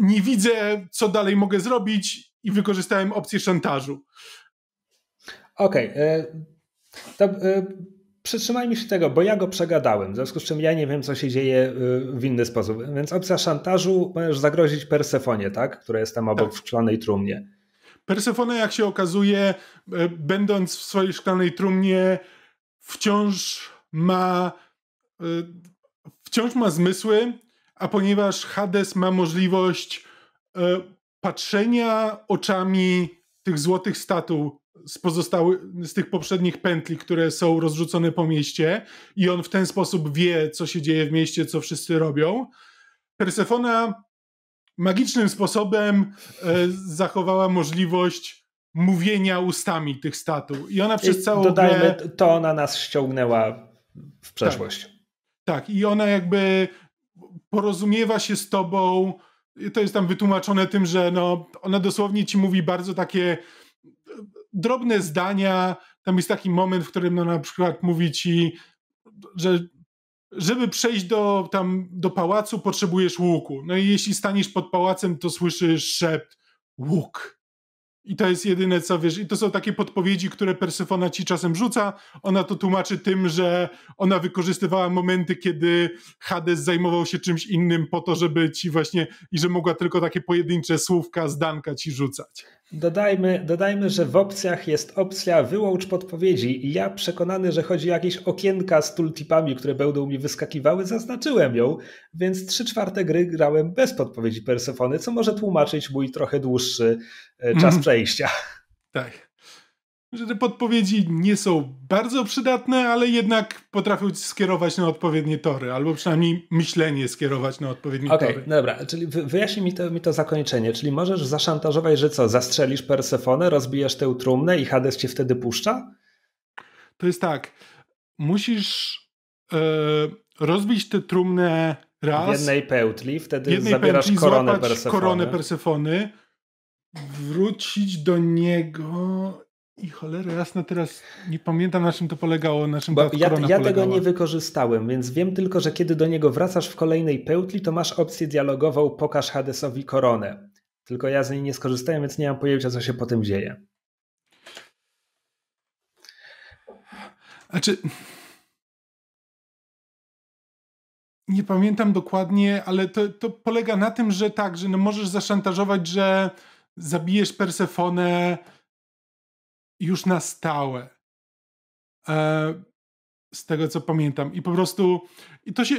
nie widzę, co dalej mogę zrobić i wykorzystałem opcję szantażu. Okej, e, okay, e, przytrzymajmy się tego, bo ja go przegadałem, w związku z czym ja nie wiem, co się dzieje e, w inny sposób. Więc opcja szantażu, możesz zagrozić Persefonie, tak? Która jest tam obok tak. w szklanej trumnie. Persefone, jak się okazuje, e, będąc w swojej szklanej trumnie, wciąż ma, e, wciąż ma zmysły, a ponieważ Hades ma możliwość e, patrzenia oczami tych złotych statuł z pozostałych, z tych poprzednich pętli, które są rozrzucone po mieście i on w ten sposób wie, co się dzieje w mieście, co wszyscy robią. Persefona magicznym sposobem e, zachowała możliwość mówienia ustami tych statu. I ona przez całą Dodajmy, grę... to ona nas ściągnęła w przeszłość. Tak, tak, i ona jakby porozumiewa się z tobą. To jest tam wytłumaczone tym, że no, ona dosłownie ci mówi bardzo takie e, drobne zdania. Tam jest taki moment, w którym no, na przykład mówi ci, że żeby przejść do, tam, do pałacu, potrzebujesz łuku. No i jeśli staniesz pod pałacem, to słyszysz szept łuk. I to jest jedyne, co wiesz. I to są takie podpowiedzi, które Persefona ci czasem rzuca. Ona to tłumaczy tym, że ona wykorzystywała momenty, kiedy Hades zajmował się czymś innym po to, żeby ci właśnie, i że mogła tylko takie pojedyncze słówka, zdanka ci rzucać. Dodajmy, dodajmy, że w opcjach jest opcja wyłącz podpowiedzi. Ja przekonany, że chodzi o jakieś okienka z tooltipami, które będą mi wyskakiwały, zaznaczyłem ją, więc 3 czwarte gry grałem bez podpowiedzi Persefony, co może tłumaczyć mój trochę dłuższy e, czas mm. przejścia. Tak że te podpowiedzi nie są bardzo przydatne, ale jednak potrafią skierować na odpowiednie tory, albo przynajmniej myślenie skierować na odpowiednie okay, tory. Okej, dobra, czyli wyjaśnij mi to, mi to zakończenie, czyli możesz zaszantażować, że co, zastrzelisz Persefonę, rozbijesz tę trumnę i Hades cię wtedy puszcza? To jest tak, musisz e, rozbić tę trumnę raz. W jednej pełtli, wtedy jednej zabierasz pętli, koronę Persefony. koronę Persefony, wrócić do niego i cholera jasna, teraz nie pamiętam na czym to polegało, na czym ta Ja, ja tego nie wykorzystałem, więc wiem tylko, że kiedy do niego wracasz w kolejnej pełtli, to masz opcję dialogową pokaż Hadesowi koronę. Tylko ja z niej nie skorzystałem, więc nie mam pojęcia co się potem dzieje. Znaczy... Nie pamiętam dokładnie, ale to, to polega na tym, że tak, że no możesz zaszantażować, że zabijesz Persefonę, już na stałe. E, z tego co pamiętam. I po prostu. I to się.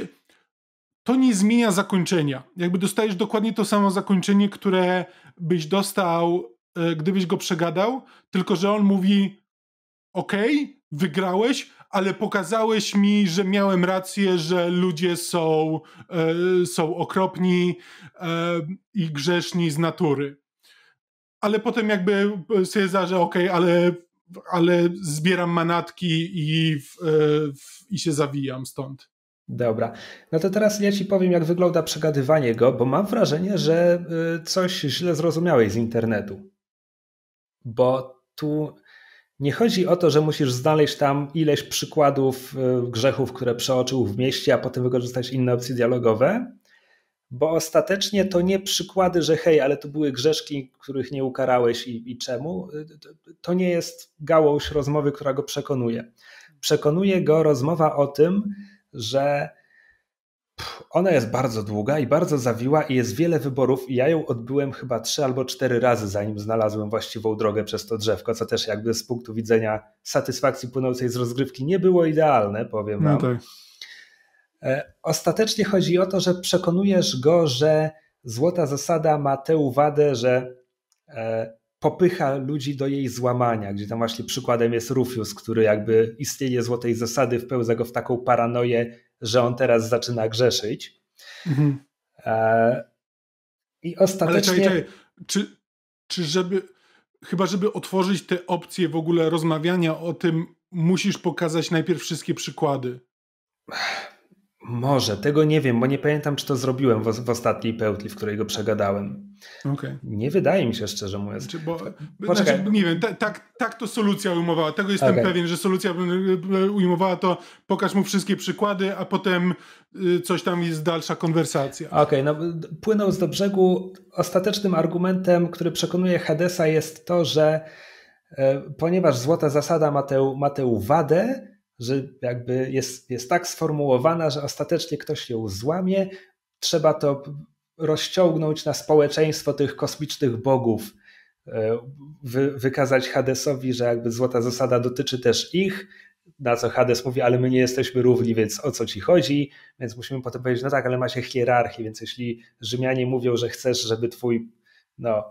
To nie zmienia zakończenia. Jakby dostajesz dokładnie to samo zakończenie, które byś dostał, e, gdybyś go przegadał, tylko że on mówi: OK, wygrałeś, ale pokazałeś mi, że miałem rację, że ludzie są, e, są okropni e, i grzeszni z natury ale potem jakby sobie że ok, ale, ale zbieram manatki i, w, e, w, i się zawijam stąd. Dobra. No to teraz ja ci powiem, jak wygląda przegadywanie go, bo mam wrażenie, że e, coś źle zrozumiałeś z internetu. Bo tu nie chodzi o to, że musisz znaleźć tam ileś przykładów e, grzechów, które przeoczył w mieście, a potem wykorzystać inne opcje dialogowe, bo ostatecznie to nie przykłady, że hej, ale to były grzeszki, których nie ukarałeś i, i czemu. To nie jest gałąź rozmowy, która go przekonuje. Przekonuje go rozmowa o tym, że ona jest bardzo długa i bardzo zawiła i jest wiele wyborów i ja ją odbyłem chyba trzy albo cztery razy, zanim znalazłem właściwą drogę przez to drzewko, co też jakby z punktu widzenia satysfakcji płynącej z rozgrywki nie było idealne, powiem no Tak. E, ostatecznie chodzi o to, że przekonujesz go, że złota zasada ma tę uwadę, że e, popycha ludzi do jej złamania, gdzie tam właśnie przykładem jest Rufius, który jakby istnienie złotej zasady wpełza go w taką paranoję, że on teraz zaczyna grzeszyć. Mhm. E, I ostatecznie... Ale czekaj, czekaj. Czy, czy żeby... Chyba, żeby otworzyć te opcje w ogóle rozmawiania o tym, musisz pokazać najpierw wszystkie przykłady. Może, tego nie wiem, bo nie pamiętam, czy to zrobiłem w, w ostatniej pełtli, w której go przegadałem. Okay. Nie wydaje mi się, szczerze mówiąc. Znaczy, bo, Poczekaj. Znaczy, nie wiem, tak, tak to solucja ujmowała. Tego jestem okay. pewien, że solucja e, e, ujmowała to pokaż mu wszystkie przykłady, a potem e, coś tam jest dalsza konwersacja. Okej, okay, no płynąc do brzegu, ostatecznym argumentem, który przekonuje Hadesa jest to, że ponieważ złota zasada ma tę, ma tę wadę, że jakby jest, jest tak sformułowana, że ostatecznie ktoś ją złamie, trzeba to rozciągnąć na społeczeństwo tych kosmicznych bogów, e, Wy, wykazać Hadesowi, że jakby złota zasada dotyczy też ich, na co Hades mówi, ale my nie jesteśmy równi, więc o co ci chodzi? Więc musimy potem powiedzieć, no tak, ale macie hierarchię, więc jeśli Rzymianie mówią, że chcesz, żeby twój no,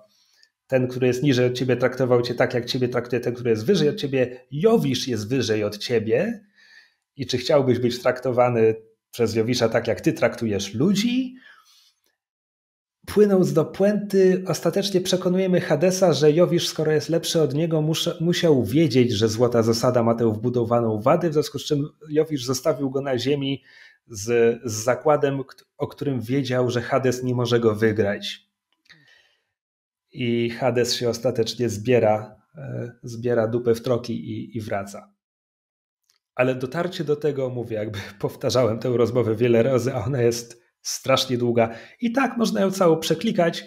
ten, który jest niżej od ciebie, traktował cię tak, jak ciebie traktuje ten, który jest wyżej od ciebie. Jowisz jest wyżej od ciebie. I czy chciałbyś być traktowany przez Jowisza tak, jak ty traktujesz ludzi? Płynąc do puenty, ostatecznie przekonujemy Hadesa, że Jowisz, skoro jest lepszy od niego, musiał wiedzieć, że złota zasada ma tę wbudowaną wadę, w związku z czym Jowisz zostawił go na ziemi z, z zakładem, o którym wiedział, że Hades nie może go wygrać i Hades się ostatecznie zbiera, e, zbiera dupę w troki i, i wraca. Ale dotarcie do tego, mówię, jakby powtarzałem tę rozmowę wiele razy, a ona jest strasznie długa. I tak można ją całą przeklikać,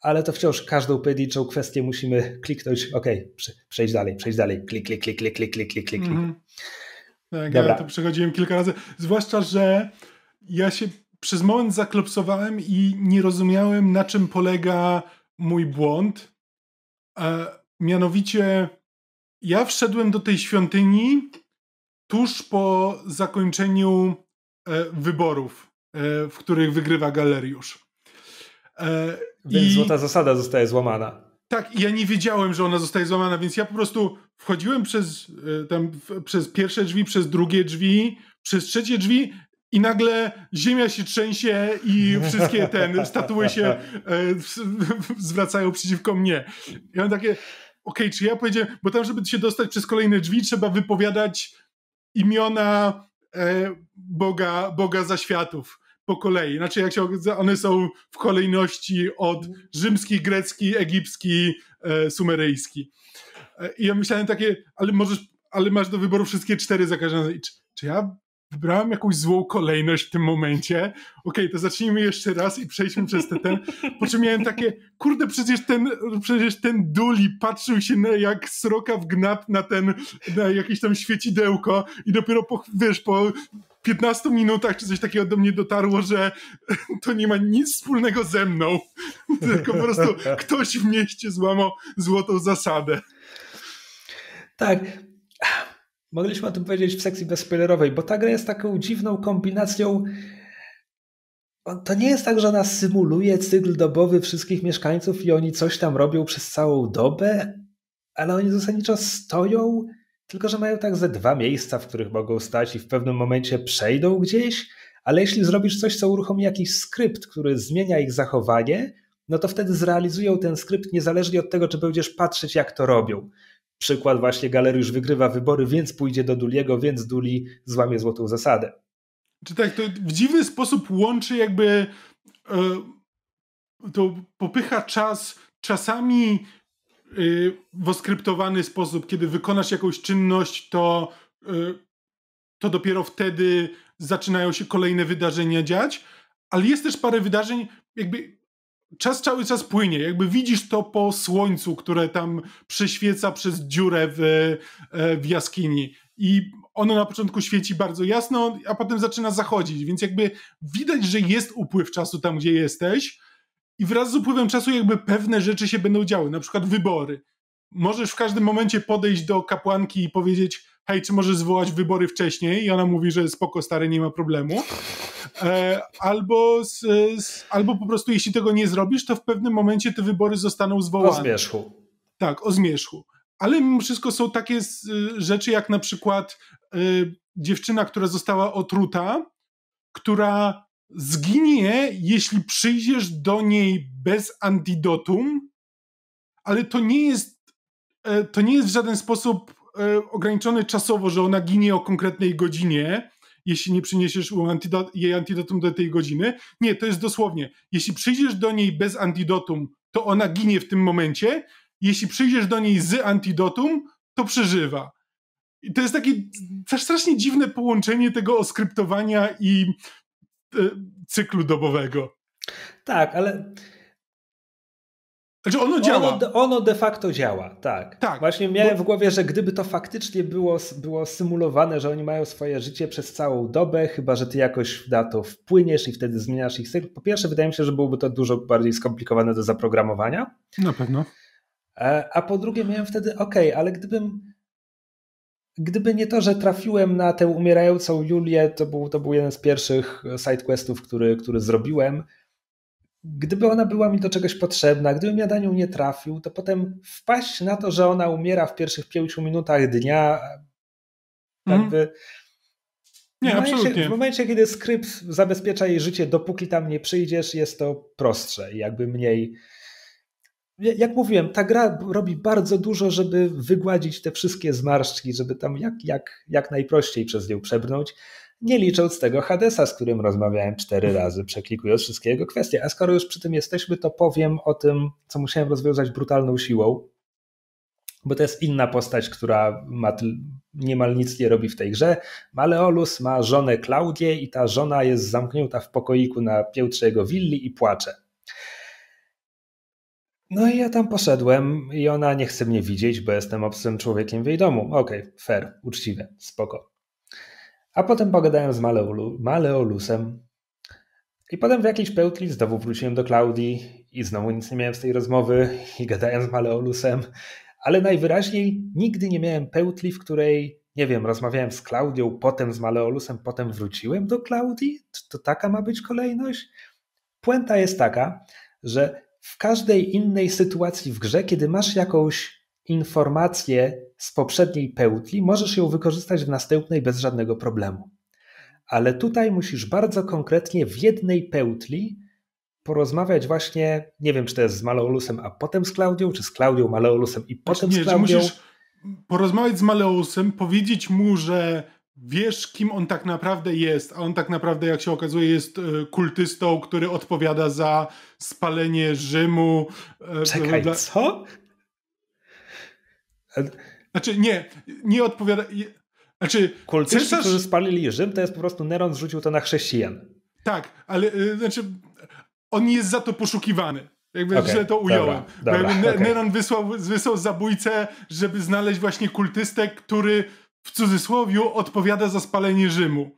ale to wciąż każdą pojedynczą kwestię musimy kliknąć. OK, przejdź dalej, przejdź dalej. Klik, klik, klik, klik, klik, klik, klik. Mhm. Tak, Dobra. ja to przechodziłem kilka razy. Zwłaszcza, że ja się przez moment zaklopsowałem i nie rozumiałem, na czym polega mój błąd. E, mianowicie, ja wszedłem do tej świątyni tuż po zakończeniu e, wyborów, e, w których wygrywa galeriusz. E, więc i... złota zasada zostaje złamana. Tak, ja nie wiedziałem, że ona zostaje złamana, więc ja po prostu wchodziłem przez, e, tam, w, przez pierwsze drzwi, przez drugie drzwi, przez trzecie drzwi i nagle ziemia się trzęsie i wszystkie ten statuły się e, w, w, zwracają przeciwko mnie. I mam takie, okej, okay, czy ja powiedziałem, bo tam, żeby się dostać przez kolejne drzwi, trzeba wypowiadać imiona e, Boga, Boga zaświatów po kolei. Znaczy, jak się, one są w kolejności od rzymski, grecki, egipski, e, sumeryjski. E, I ja myślałem takie, ale możesz, ale masz do wyboru wszystkie cztery za każdym razem. czy ja wybrałem jakąś złą kolejność w tym momencie. Okej, okay, to zacznijmy jeszcze raz i przejdźmy przez ten, ten. Po czym miałem takie, kurde, przecież ten, przecież ten Duli patrzył się na, jak sroka w gnat na ten, na jakieś tam świecidełko i dopiero po, wiesz, po 15 minutach czy coś takiego do mnie dotarło, że to nie ma nic wspólnego ze mną, tylko po prostu ktoś w mieście złamał złotą zasadę. Tak, mogliśmy o tym powiedzieć w sekcji bezspoilerowej, bo ta gra jest taką dziwną kombinacją. To nie jest tak, że ona symuluje cykl dobowy wszystkich mieszkańców i oni coś tam robią przez całą dobę, ale oni zasadniczo stoją, tylko że mają tak ze dwa miejsca, w których mogą stać i w pewnym momencie przejdą gdzieś, ale jeśli zrobisz coś, co uruchomi jakiś skrypt, który zmienia ich zachowanie, no to wtedy zrealizują ten skrypt niezależnie od tego, czy będziesz patrzeć, jak to robią przykład właśnie Galer już wygrywa wybory, więc pójdzie do Duliego, więc Duli złamie złotą zasadę. Czy tak, to w dziwny sposób łączy jakby e, to popycha czas czasami yy, w oskryptowany sposób, kiedy wykonasz jakąś czynność, to y, to dopiero wtedy zaczynają się kolejne wydarzenia dziać, ale jest też parę wydarzeń, jakby czas cały czas płynie, jakby widzisz to po słońcu, które tam prześwieca przez dziurę w, e, w jaskini i ono na początku świeci bardzo jasno, a potem zaczyna zachodzić, więc jakby widać, że jest upływ czasu tam, gdzie jesteś i wraz z upływem czasu jakby pewne rzeczy się będą działy, na przykład wybory. Możesz w każdym momencie podejść do kapłanki i powiedzieć hej, czy możesz zwołać wybory wcześniej? I ona mówi, że spoko, stary, nie ma problemu. E, albo, z, z, albo po prostu, jeśli tego nie zrobisz, to w pewnym momencie te wybory zostaną zwołane. O zmierzchu. Tak, o zmierzchu. Ale mimo wszystko są takie z, rzeczy, jak na przykład e, dziewczyna, która została otruta, która zginie, jeśli przyjdziesz do niej bez antidotum, ale to nie jest, e, to nie jest w żaden sposób E, ograniczony czasowo, że ona ginie o konkretnej godzinie, jeśli nie przyniesiesz antidot, jej antidotum do tej godziny. Nie, to jest dosłownie. Jeśli przyjdziesz do niej bez antidotum, to ona ginie w tym momencie. Jeśli przyjdziesz do niej z antidotum, to przeżywa. I to jest takie strasznie dziwne połączenie tego oskryptowania i e, cyklu dobowego. Tak, ale znaczy ono działa. Ono, ono, de facto działa, tak. tak Właśnie miałem bo... w głowie, że gdyby to faktycznie było, było symulowane, że oni mają swoje życie przez całą dobę, chyba że ty jakoś na to wpłyniesz i wtedy zmieniasz ich cykl. Po pierwsze, wydaje mi się, że byłoby to dużo bardziej skomplikowane do zaprogramowania. Na pewno. E, a po drugie, miałem wtedy, ok, ale gdybym. Gdyby nie to, że trafiłem na tę umierającą Julię, to był, to był jeden z pierwszych sidequestów, który, który zrobiłem gdyby ona była mi do czegoś potrzebna, gdybym ja na nią nie trafił, to potem wpaść na to, że ona umiera w pierwszych pięciu minutach dnia, mm. jakby. Nie, w momencie, absolutnie. W momencie, kiedy skrypt zabezpiecza jej życie, dopóki tam nie przyjdziesz, jest to prostsze i jakby mniej. Jak mówiłem, ta gra robi bardzo dużo, żeby wygładzić te wszystkie zmarszczki, żeby tam jak, jak, jak najprościej przez nią przebrnąć nie licząc tego Hadesa, z którym rozmawiałem cztery razy, przeklikując wszystkie jego kwestie. A skoro już przy tym jesteśmy, to powiem o tym, co musiałem rozwiązać brutalną siłą, bo to jest inna postać, która ma niemal nic nie robi w tej grze. Maleolus ma żonę Klaudię i ta żona jest zamknięta w pokoiku na piętrze jego willi i płacze. No i ja tam poszedłem i ona nie chce mnie widzieć, bo jestem obcym człowiekiem w jej domu. Okej, okay, fair, uczciwe, spoko. A potem pogadałem z Maleolu, Maleolusem. I potem w jakiejś pełtli znowu wróciłem do Klaudii i znowu nic nie miałem z tej rozmowy i gadałem z Maleolusem. Ale najwyraźniej nigdy nie miałem pełtli, w której, nie wiem, rozmawiałem z Klaudią, potem z Maleolusem, potem wróciłem do Klaudii? Czy to taka ma być kolejność? Puenta jest taka, że w każdej innej sytuacji w grze, kiedy masz jakąś informację z poprzedniej pełtli, możesz ją wykorzystać w następnej bez żadnego problemu. Ale tutaj musisz bardzo konkretnie w jednej pełtli porozmawiać właśnie, nie wiem czy to jest z Maleolusem, a potem z Klaudią, czy z Klaudią, Maleolusem i potem nie, z Klaudią. Musisz porozmawiać z Maleolusem powiedzieć mu, że wiesz kim on tak naprawdę jest, a on tak naprawdę jak się okazuje jest e, kultystą, który odpowiada za spalenie Rzymu. E, Czekaj, dla... co? Znaczy nie, nie odpowiada... Znaczy, Kulcyści, cesarz... którzy spalili Rzym, to jest po prostu Neron zrzucił to na chrześcijan. Tak, ale y, znaczy on jest za to poszukiwany. Jakby okay, źle to ująłem. Dobra, dobra, okay. Neron wysłał, wysłał zabójcę, żeby znaleźć właśnie kultystę, który w cudzysłowie odpowiada za spalenie Rzymu.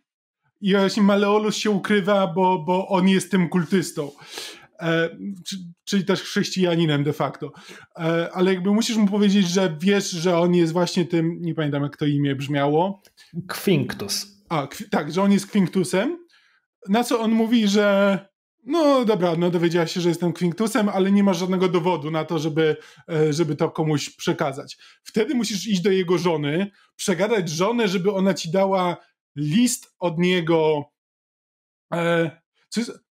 I właśnie Maleolus się ukrywa, bo, bo on jest tym kultystą. E, czyli też chrześcijaninem de facto. E, ale jakby musisz mu powiedzieć, że wiesz, że on jest właśnie tym, nie pamiętam jak to imię brzmiało. Kwinktus. A, tak, że on jest Kwinktusem, na co on mówi, że no dobra, no dowiedziała się, że jestem Kwinktusem, ale nie ma żadnego dowodu na to, żeby, e, żeby to komuś przekazać. Wtedy musisz iść do jego żony, przegadać żonę, żeby ona ci dała list od niego. E, co jest,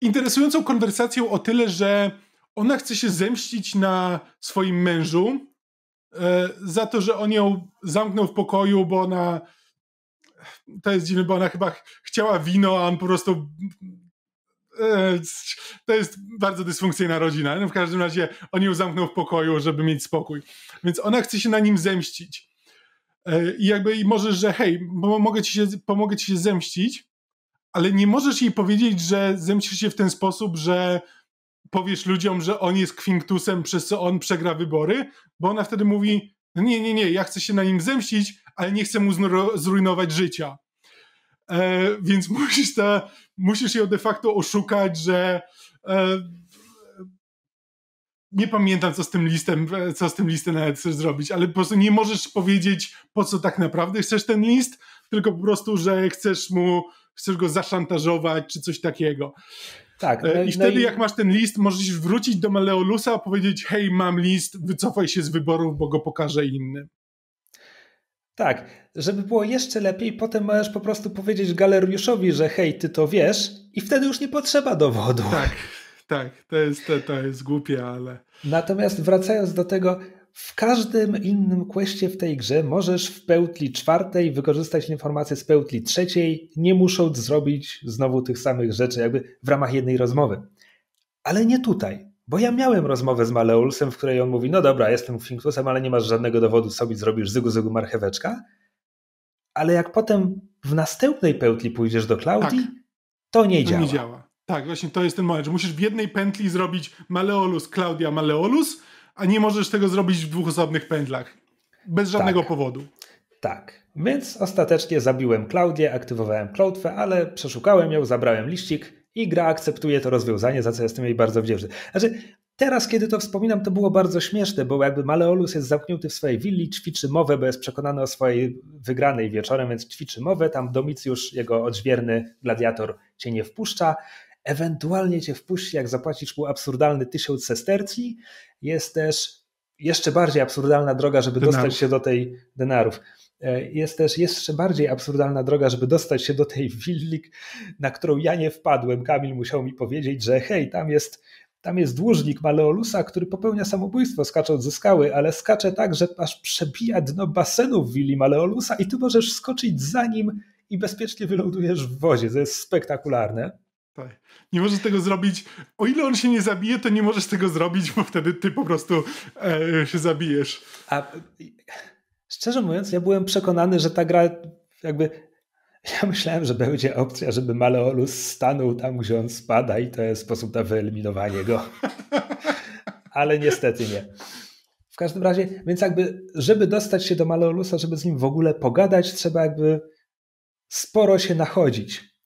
interesującą konwersacją o tyle, że ona chce się zemścić na swoim mężu e, za to, że on ją zamknął w pokoju, bo ona to jest dziwne, bo ona chyba chciała wino, a on po prostu e, to jest bardzo dysfunkcyjna rodzina. No w każdym razie on ją zamknął w pokoju, żeby mieć spokój. Więc ona chce się na nim zemścić. E, I jakby i możesz, że hej, mogę ci się, pomogę ci się zemścić, ale nie możesz jej powiedzieć, że zemścisz się w ten sposób, że powiesz ludziom, że on jest kwinktusem, przez co on przegra wybory, bo ona wtedy mówi, no nie, nie, nie, ja chcę się na nim zemścić, ale nie chcę mu zrujnować życia. E, więc musisz, ta, musisz ją de facto oszukać, że e, nie pamiętam, co z tym listem, co z tym listem nawet chcesz zrobić, ale po prostu nie możesz powiedzieć, po co tak naprawdę chcesz ten list, tylko po prostu, że chcesz mu chcesz go zaszantażować czy coś takiego. Tak, e, no, I no wtedy, no i... jak masz ten list, możesz wrócić do Maleolusa, powiedzieć: Hej, mam list, wycofaj się z wyborów, bo go pokażę innym. Tak, żeby było jeszcze lepiej, potem możesz po prostu powiedzieć galeriuszowi, że hej, ty to wiesz, i wtedy już nie potrzeba dowodu. Tak, tak, to jest, to, to jest głupie, ale. Natomiast wracając do tego, w każdym innym kwestie w tej grze możesz w pełtli czwartej wykorzystać informacje z pełtli trzeciej, nie musząc zrobić znowu tych samych rzeczy, jakby w ramach jednej rozmowy. Ale nie tutaj, bo ja miałem rozmowę z Maleulsem, w której on mówi: No dobra, jestem Finktusem, ale nie masz żadnego dowodu, sobie zrobisz zygu zygu marcheweczka. Ale jak potem w następnej pełtli pójdziesz do Klaudii, tak. to nie to działa. Nie działa. Tak, właśnie to jest ten moment, że musisz w jednej pętli zrobić Maleolus, Klaudia, Maleolus, a nie możesz tego zrobić w dwóch osobnych pędlach. Bez żadnego tak. powodu. Tak. Więc ostatecznie zabiłem Klaudię, aktywowałem klątwę, ale przeszukałem ją, zabrałem liścik i gra akceptuje to rozwiązanie, za co jestem jej bardzo wdzięczny. Znaczy, teraz kiedy to wspominam, to było bardzo śmieszne, bo jakby Maleolus jest zamknięty w swojej willi, ćwiczy mowę, bo jest przekonany o swojej wygranej wieczorem, więc ćwiczy mowę, tam Domicjusz, jego odźwierny gladiator, cię nie wpuszcza, ewentualnie cię wpuści, jak zapłacisz mu absurdalny tysiąc sestercji. Jest też jeszcze bardziej absurdalna droga, żeby denarów. dostać się do tej denarów. E, jest też jeszcze bardziej absurdalna droga, żeby dostać się do tej willi, na którą ja nie wpadłem. Kamil musiał mi powiedzieć, że hej, tam jest, tam jest dłużnik Maleolusa, który popełnia samobójstwo skacząc ze skały, ale skacze tak, że aż przebija dno basenu w willi Maleolusa i ty możesz skoczyć za nim i bezpiecznie wylądujesz w wozie. To jest spektakularne. Tak. Nie możesz tego zrobić. O ile on się nie zabije, to nie możesz tego zrobić, bo wtedy ty po prostu e, się zabijesz. A szczerze mówiąc, ja byłem przekonany, że ta gra jakby. Ja myślałem, że będzie opcja, żeby Maleolus stanął tam, gdzie on spada, i to jest sposób na wyeliminowanie go. Ale niestety nie. W każdym razie, więc jakby, żeby dostać się do Maleolusa, żeby z nim w ogóle pogadać, trzeba jakby sporo się nachodzić.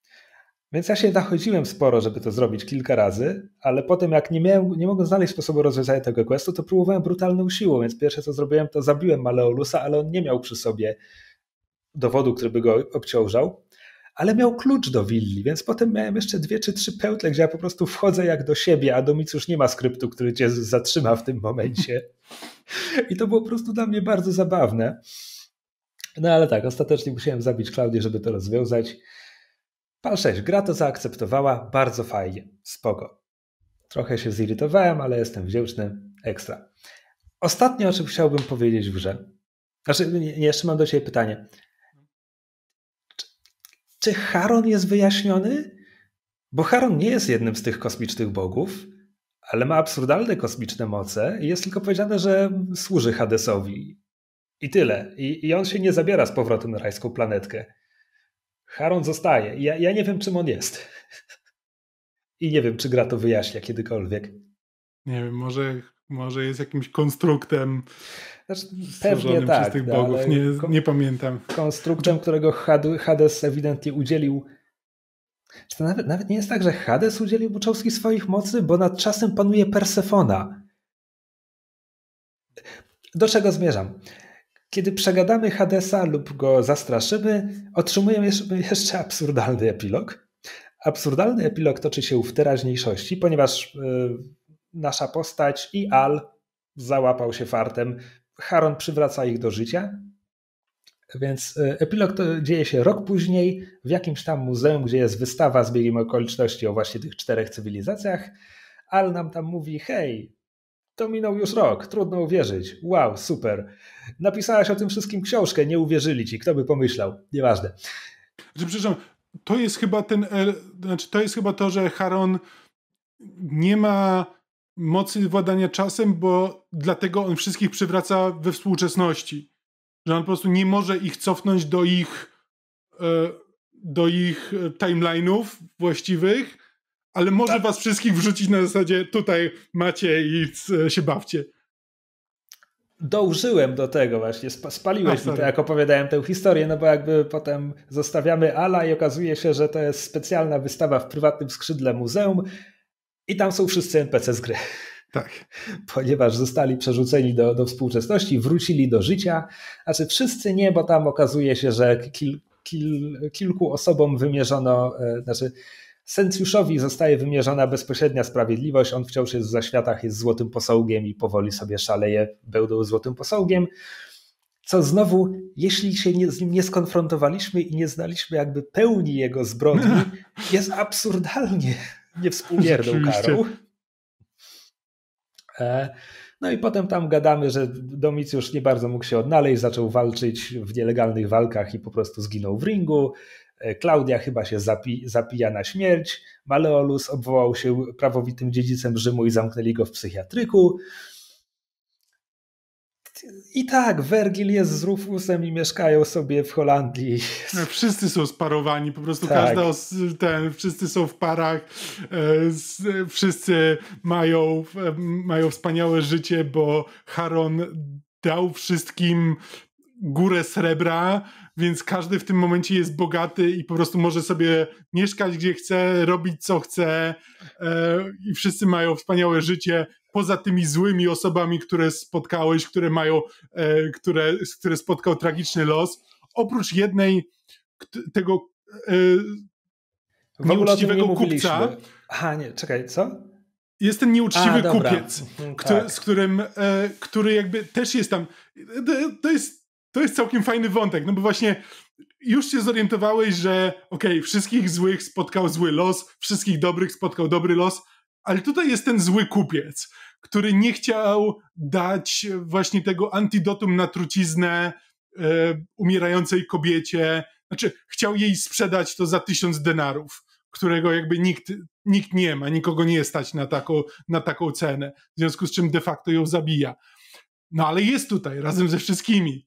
Więc ja się nachodziłem sporo, żeby to zrobić kilka razy, ale potem jak nie, miałem, nie mogłem znaleźć sposobu rozwiązania tego questu, to próbowałem brutalną siłą, więc pierwsze co zrobiłem to zabiłem Maleolusa, ale on nie miał przy sobie dowodu, który by go obciążał, ale miał klucz do willi, więc potem miałem jeszcze dwie czy trzy pętle, gdzie ja po prostu wchodzę jak do siebie, a już nie ma skryptu, który cię zatrzyma w tym momencie. I to było po prostu dla mnie bardzo zabawne. No ale tak, ostatecznie musiałem zabić Klaudię, żeby to rozwiązać. Pan 6 gra to zaakceptowała, bardzo fajnie, spoko. Trochę się zirytowałem, ale jestem wdzięczny, ekstra. Ostatnie, o czym chciałbym powiedzieć w grze. Znaczy, jeszcze mam do Ciebie pytanie. Czy, czy Haron jest wyjaśniony? Bo Haron nie jest jednym z tych kosmicznych bogów, ale ma absurdalne kosmiczne moce i jest tylko powiedziane, że służy Hadesowi. I tyle. I, I, on się nie zabiera z powrotem na rajską planetkę. Haron zostaje. Ja, ja nie wiem, czym on jest. I nie wiem, czy gra to wyjaśnia kiedykolwiek. Nie wiem, może, może jest jakimś konstruktem znaczy, pewnie tak, przez tych bogów. No, nie, nie pamiętam. Konstruktem, którego Hades ewidentnie udzielił czy to nawet, nawet, nie jest tak, że Hades udzielił Buczowski swoich mocy, bo nad czasem panuje Persefona. Do czego zmierzam? Kiedy przegadamy Hadesa lub go zastraszymy, otrzymujemy jeszcze absurdalny epilog. Absurdalny epilog toczy się w teraźniejszości, ponieważ e, nasza postać i Al załapał się fartem. Haron przywraca ich do życia. Więc e, epilog to dzieje się rok później w jakimś tam muzeum, gdzie jest wystawa z biegiem okoliczności o właśnie tych czterech cywilizacjach. Al nam tam mówi: Hej, to minął już rok, trudno uwierzyć. Wow, super. Napisałaś o tym wszystkim książkę, nie uwierzyli ci, kto by pomyślał. Nieważne. Znaczy, przepraszam, to jest chyba ten, znaczy to jest chyba to, że Haron nie ma mocy władania czasem, bo dlatego on wszystkich przywraca we współczesności. Że on po prostu nie może ich cofnąć do ich e, do ich e, timeline'ów właściwych, ale może tak. was wszystkich wrzucić na zasadzie tutaj macie i e, się bawcie. Dążyłem do tego właśnie, spaliłeś mi to, jak opowiadałem tę historię, no bo jakby potem zostawiamy Ala i okazuje się, że to jest specjalna wystawa w prywatnym skrzydle muzeum i tam są wszyscy NPC z gry. Tak. Ponieważ zostali przerzuceni do, do współczesności, wrócili do życia. Znaczy wszyscy nie, bo tam okazuje się, że kil, kil, kilku osobom wymierzono, e, znaczy Sencjuszowi zostaje wymierzona bezpośrednia sprawiedliwość, on wciąż jest w zaświatach, jest złotym posągiem i powoli sobie szaleje bełdą złotym posągiem. Co znowu, jeśli się nie, z nim nie skonfrontowaliśmy i nie znaliśmy jakby pełni jego zbrodni, jest absurdalnie niewspółmierną karą. E, no i potem tam gadamy, że Domicjusz nie bardzo mógł się odnaleźć, zaczął walczyć w nielegalnych walkach i po prostu zginął w ringu. E, Klaudia chyba się zapi, zapija na śmierć, Maleolus obwołał się prawowitym dziedzicem Rzymu i zamknęli go w psychiatryku. I tak, Wergil jest z Rufusem i mieszkają sobie w Holandii. E, wszyscy są sparowani, po prostu tak. każda os, ten, wszyscy są w parach, e, wszyscy mają, mają wspaniałe życie, bo Haron dał wszystkim górę srebra, więc każdy w tym momencie jest bogaty i po prostu może sobie mieszkać gdzie chce, robić co chce e, i wszyscy mają wspaniałe życie poza tymi złymi osobami, które spotkałeś, które mają, e, które, które spotkał tragiczny los. Oprócz jednej tego e, nieuczciwego kupca. Aha, nie, czekaj, co? jest ten nieuczciwy A, kupiec, mhm, który, tak. z którym, e, który jakby też jest tam. to jest to jest całkiem fajny wątek, no bo właśnie już się zorientowałeś, że okej, okay, wszystkich złych spotkał zły los, wszystkich dobrych spotkał dobry los, ale tutaj jest ten zły kupiec, który nie chciał dać właśnie tego antidotum na truciznę e, umierającej kobiecie, znaczy chciał jej sprzedać to za tysiąc denarów, którego jakby nikt, nikt nie ma, nikogo nie stać na taką, na taką cenę, w związku z czym de facto ją zabija. No ale jest tutaj razem ze wszystkimi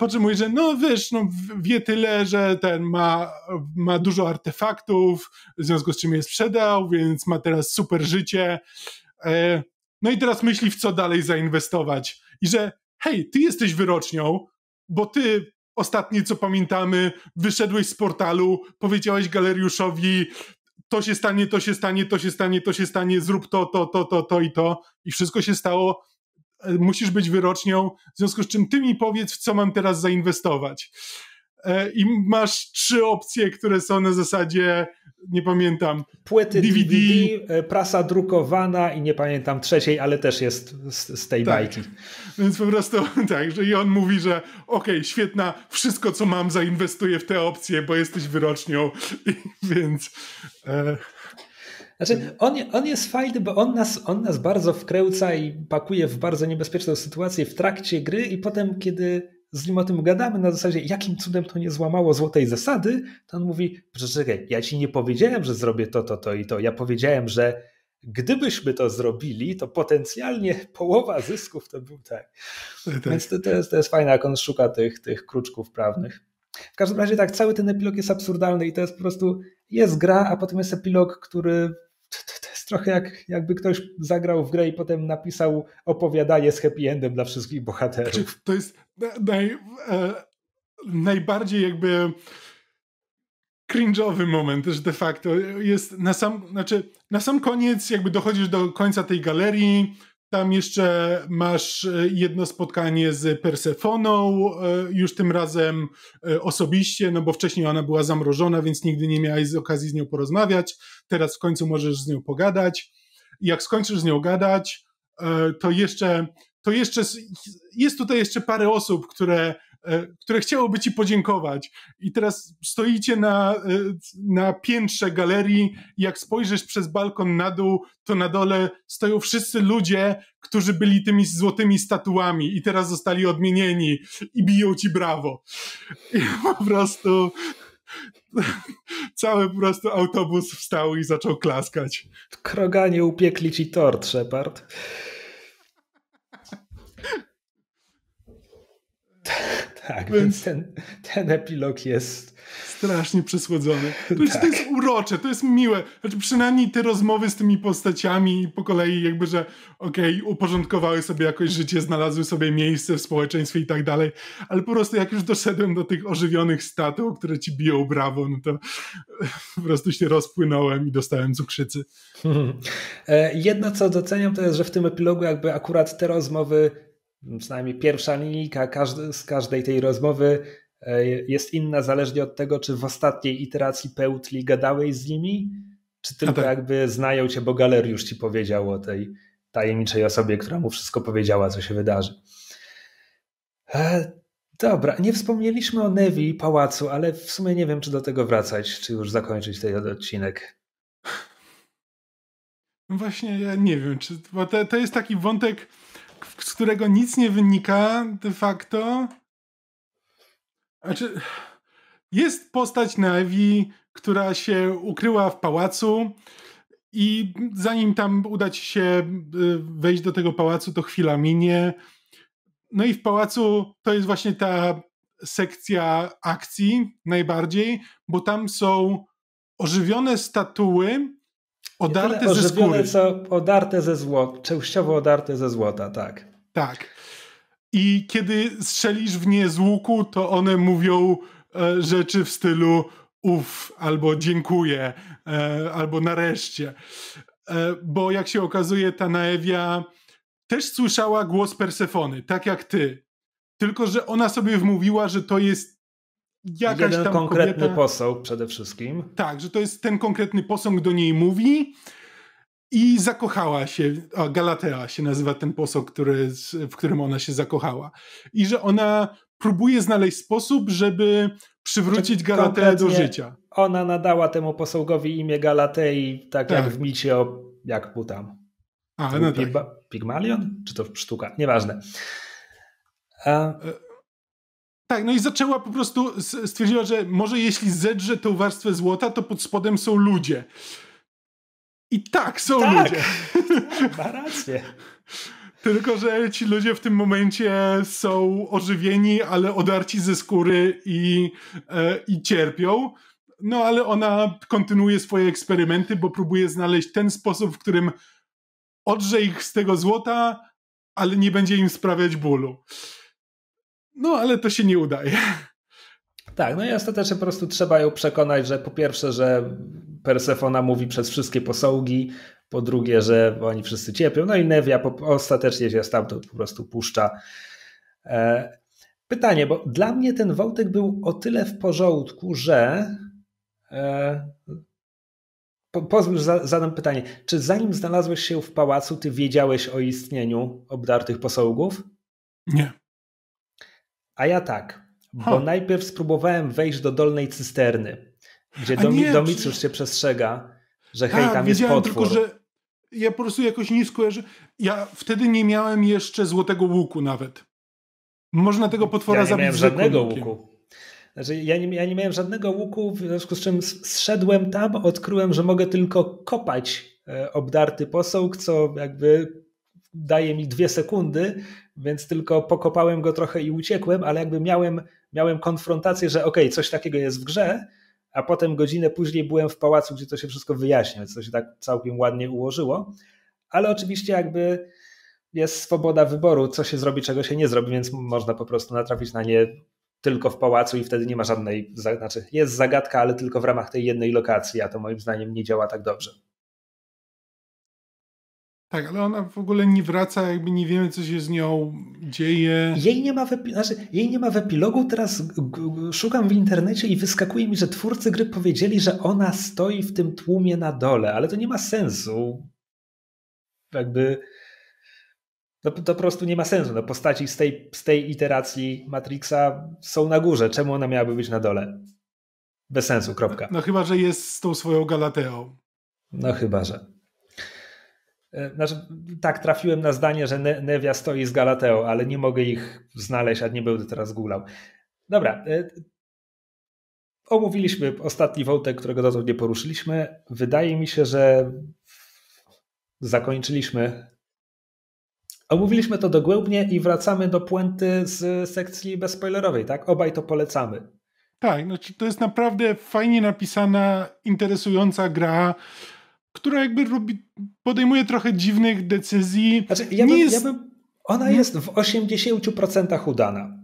po czym mówię, że no wiesz, no wie tyle, że ten ma, ma dużo artefaktów, w związku z czym je sprzedał, więc ma teraz super życie. E, no i teraz myśli, w co dalej zainwestować. I że hej, ty jesteś wyrocznią, bo ty ostatnie co pamiętamy, wyszedłeś z portalu, powiedziałeś galeriuszowi, to się stanie, to się stanie, to się stanie, to się stanie, zrób to, to, to, to, to i to. I wszystko się stało musisz być wyrocznią, w związku z czym ty mi powiedz, w co mam teraz zainwestować. E, I masz trzy opcje, które są na zasadzie, nie pamiętam. Płyty DVD, DVD e, prasa drukowana i nie pamiętam trzeciej, ale też jest z, z tej tak. bajki. Więc po prostu tak, że i on mówi, że okej, okay, świetna, wszystko co mam zainwestuję w te opcje, bo jesteś wyrocznią. I, więc. E... Znaczy, on, on jest fajny, bo on nas, on nas bardzo wkręca i pakuje w bardzo niebezpieczną sytuację w trakcie gry i potem, kiedy z nim o tym gadamy na zasadzie, jakim cudem to nie złamało złotej zasady, to on mówi, przeczekaj, ja ci nie powiedziałem, że zrobię to, to, to i to. Ja powiedziałem, że gdybyśmy to zrobili, to potencjalnie połowa zysków to był tak. No tak. Więc to, to, jest, to jest fajne, jak on szuka tych, tych kruczków prawnych. W każdym razie tak, cały ten epilog jest absurdalny i to jest po prostu, jest gra, a potem jest epilog, który trochę jak, jakby ktoś zagrał w grę i potem napisał opowiadanie z happy endem dla wszystkich bohaterów. Znaczy, to jest naj, e, najbardziej jakby cringe'owy moment że de facto. Jest na sam, znaczy, na sam koniec jakby dochodzisz do końca tej galerii, tam jeszcze masz e, jedno spotkanie z Persefoną, e, już tym razem e, osobiście, no bo wcześniej ona była zamrożona, więc nigdy nie miałeś okazji z nią porozmawiać. Teraz w końcu możesz z nią pogadać. jak skończysz z nią gadać, to jeszcze, to jeszcze jest tutaj jeszcze parę osób, które E, które chciałoby ci podziękować. I teraz stoicie na, e, na piętrze galerii i jak spojrzysz przez balkon na dół, to na dole stoją wszyscy ludzie, którzy byli tymi złotymi statuami i teraz zostali odmienieni i biją ci brawo. I po prostu cały po prostu autobus wstał i zaczął klaskać. Kroganie upiekli ci tort, Shepard. Tak, więc, więc ten, ten epilog jest. Strasznie przesłodzony. To, tak. to jest urocze, to jest miłe. Znaczy, przynajmniej te rozmowy z tymi postaciami po kolei, jakby, że okej, okay, uporządkowały sobie jakoś życie, znalazły sobie miejsce w społeczeństwie i tak dalej. Ale po prostu, jak już doszedłem do tych ożywionych statu, które ci biją brawo, no to po prostu się rozpłynąłem i dostałem cukrzycy. E, jedno, co doceniam, to jest, że w tym epilogu, jakby akurat te rozmowy przynajmniej pierwsza linijka każdy, z każdej tej rozmowy e, jest inna zależnie od tego, czy w ostatniej iteracji Peutli gadałeś z nimi, czy tylko tak. jakby znają cię, bo galeriusz ci powiedział o tej tajemniczej osobie, która mu wszystko powiedziała, co się wydarzy. E, dobra, nie wspomnieliśmy o Nevi i pałacu, ale w sumie nie wiem, czy do tego wracać, czy już zakończyć ten odcinek. No właśnie ja nie wiem, czy, bo to, to jest taki wątek, z którego nic nie wynika de facto. Znaczy, jest postać Navi, która się ukryła w pałacu i zanim tam uda ci się y, wejść do tego pałacu, to chwila minie. No i w pałacu to jest właśnie ta sekcja akcji najbardziej, bo tam są ożywione statuły Odarte ze skóry. Co odarte ze złota, częściowo odarte ze złota, tak. Tak. I kiedy strzelisz w nie z łuku, to one mówią e, rzeczy w stylu uff, albo dziękuję, e, albo nareszcie. E, bo jak się okazuje, ta Naewia też słyszała głos Persefony, tak jak ty. Tylko, że ona sobie wmówiła, że to jest jakaś Jeden tam konkretny kobieta... posąg przede wszystkim. Tak, że to jest ten konkretny posąg do niej mówi i zakochała się, a Galatea się nazywa ten posąg, który, w którym ona się zakochała. I że ona próbuje znaleźć sposób, żeby przywrócić Galateę do życia. Ona nadała temu posągowi imię Galatei, tak, tak. jak w micie o jak no był tam. A, no tak. Pigmalion? Czy to sztuka? Nieważne. A... E, tak, no i zaczęła po prostu, stwierdziła, że może jeśli zedrze tą warstwę złota, to pod spodem są ludzie. I tak, są tak. ludzie. ma rację. Tylko, że ci ludzie w tym momencie są ożywieni, ale odarci ze skóry i, e, i cierpią. No ale ona kontynuuje swoje eksperymenty, bo próbuje znaleźć ten sposób, w którym odrze ich z tego złota, ale nie będzie im sprawiać bólu. No, ale to się nie udaje. Tak, no i ostatecznie po prostu trzeba ją przekonać, że po pierwsze, że Persefona mówi przez wszystkie posągi, po drugie, że oni wszyscy cierpią, no i Nevia ostatecznie się stamtąd po prostu puszcza. E, pytanie, bo dla mnie ten wątek był o tyle w porządku, że e, po, pozwól, że zadam pytanie. Czy zanim znalazłeś się w pałacu, ty wiedziałeś o istnieniu obdartych posągów? Nie. A ja tak, bo najpierw spróbowałem wejść do dolnej cysterny, gdzie Domi już Domicjusz się przestrzega, że hej, tam jest potwór. Tylko, że ja po prostu jakoś nie skojarzę. Ja wtedy nie miałem jeszcze złotego łuku nawet. Można tego potwora ja nie Miałem żadnego łuku. Znaczy, ja, nie, ja nie miałem żadnego łuku, w związku z czym zszedłem tam, odkryłem, że mogę tylko kopać e, obdarty posąg, co jakby daje mi dwie sekundy, więc tylko pokopałem go trochę i uciekłem, ale jakby miałem, miałem konfrontację, że okej, okay, coś takiego jest w grze, a potem godzinę później byłem w pałacu, gdzie to się wszystko wyjaśnia, więc to się tak całkiem ładnie ułożyło. Ale oczywiście jakby jest swoboda wyboru, co się zrobi, czego się nie zrobi, więc można po prostu natrafić na nie tylko w pałacu i wtedy nie ma żadnej, znaczy jest zagadka, ale tylko w ramach tej jednej lokacji, a to moim zdaniem nie działa tak dobrze. Tak, ale ona w ogóle nie wraca, jakby nie wiemy, co się z nią dzieje. Jej nie ma w, epi- znaczy, jej nie ma w epilogu, teraz g- g- szukam w internecie i wyskakuje mi, że twórcy gry powiedzieli, że ona stoi w tym tłumie na dole, ale to nie ma sensu. Jakby no, to po prostu nie ma sensu. No, postaci z tej, z tej iteracji Matrixa są na górze. Czemu ona miałaby być na dole? Bez sensu, kropka. No, no chyba, że jest z tą swoją Galateą. No chyba, że. E, znaczy, tak, trafiłem na zdanie, że ne Nevia stoi z Galateo, ale nie mogę ich znaleźć, a nie będę teraz gulał. Dobra. E, omówiliśmy ostatni wątek, którego dotąd nie poruszyliśmy. Wydaje mi się, że zakończyliśmy. Omówiliśmy to dogłębnie i wracamy do puenty z sekcji bezspoilerowej, tak? Obaj to polecamy. Tak, znaczy to jest naprawdę fajnie napisana, interesująca gra która jakby robi, podejmuje trochę dziwnych decyzji. Znaczy, ja bym, jest... ja bym, ona jest w 80% udana.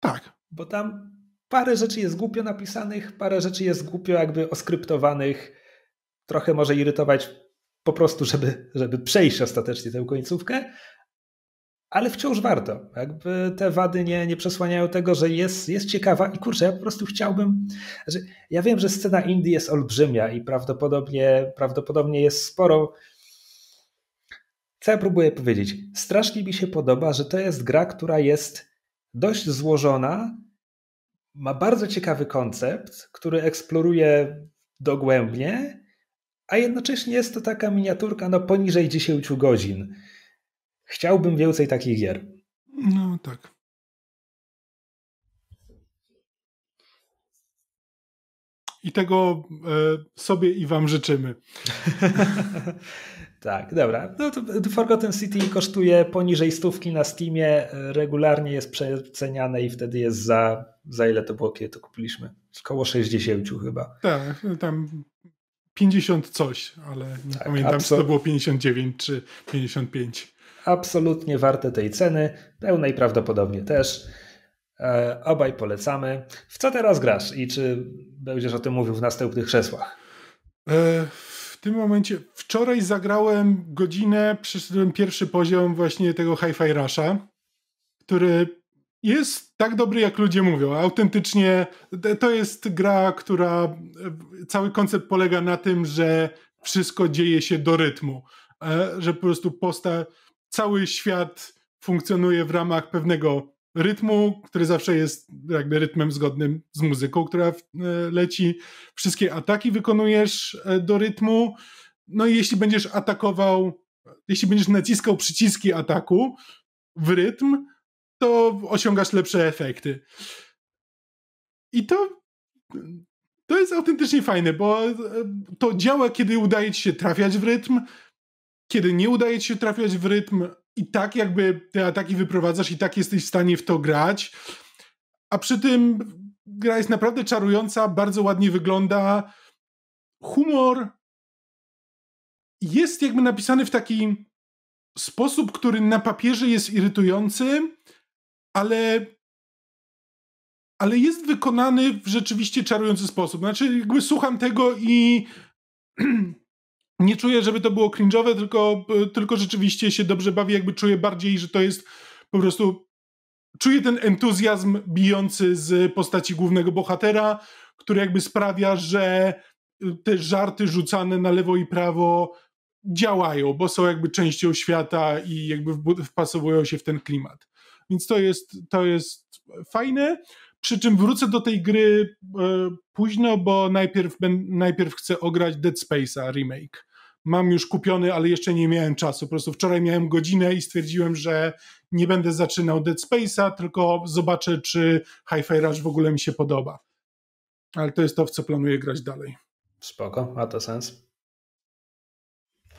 Tak. Bo tam parę rzeczy jest głupio napisanych, parę rzeczy jest głupio jakby oskryptowanych, trochę może irytować po prostu, żeby, żeby przejść ostatecznie tę końcówkę, ale wciąż warto. Jakby te wady nie, nie przesłaniają tego, że jest, jest ciekawa i kurczę, ja po prostu chciałbym. Znaczy, ja wiem, że scena Indii jest olbrzymia i prawdopodobnie, prawdopodobnie jest sporo. Co ja próbuję powiedzieć? Strasznie mi się podoba, że to jest gra, która jest dość złożona, ma bardzo ciekawy koncept, który eksploruje dogłębnie, a jednocześnie jest to taka miniaturka no, poniżej 10 godzin Chciałbym więcej takich gier. No tak. I tego e, sobie i Wam życzymy. tak, dobra. No to Forgotten City kosztuje poniżej stówki na Steamie, e, regularnie jest przeceniane i wtedy jest za, za ile to było, kiedy to kupiliśmy? Około 60 chyba. Tak, tam 50 coś, ale nie tak, pamiętam, czy to było 59 czy 55 absolutnie warte tej ceny, pełnej prawdopodobnie też. E, obaj polecamy. W co teraz grasz i czy będziesz o tym mówił w następnych krzesłach? E, w tym momencie, wczoraj zagrałem godzinę, przeszedłem pierwszy poziom właśnie tego Hi-Fi Rusha, który jest tak dobry, jak ludzie mówią. Autentycznie e, to jest gra, która cały koncept polega na tym, że wszystko dzieje się do rytmu. Że po prostu postać cały świat funkcjonuje w ramach pewnego rytmu, który zawsze jest jakby rytmem zgodnym z muzyką, która e, leci. Wszystkie ataki wykonujesz e, do rytmu. No i jeśli będziesz atakował, jeśli będziesz naciskał przyciski ataku w rytm, to osiągasz lepsze efekty. I to to jest autentycznie fajne, bo e, to działa, kiedy udaje ci się trafiać w rytm, kiedy nie udaje ci się trafiać w rytm i tak jakby te ataki wyprowadzasz i tak jesteś w stanie w to grać, a przy tym gra jest naprawdę czarująca, bardzo ładnie wygląda, humor jest jakby napisany w taki sposób, który na papierze jest irytujący, ale ale jest wykonany w rzeczywiście czarujący sposób. Znaczy, jakby słucham tego i nie czuję, żeby to było cringe'owe, tylko, e, tylko rzeczywiście się dobrze bawię, jakby czuję bardziej, że to jest po prostu... Czuję ten entuzjazm bijący z postaci głównego bohatera, który jakby sprawia, że e, te żarty rzucane na lewo i prawo działają, bo są jakby częścią świata i jakby wpasowują się w ten klimat. Więc to jest, to jest fajne. Przy czym wrócę do tej gry e, późno, bo najpierw, ben, najpierw chcę ograć Dead Space'a remake mam już kupiony, ale jeszcze nie miałem czasu. Po prostu wczoraj miałem godzinę i stwierdziłem, że nie będę zaczynał Dead Space'a, tylko zobaczę, czy Hi-Fi Rush w ogóle mi się podoba. Ale to jest to, w co planuję grać dalej. Spoko, ma to sens.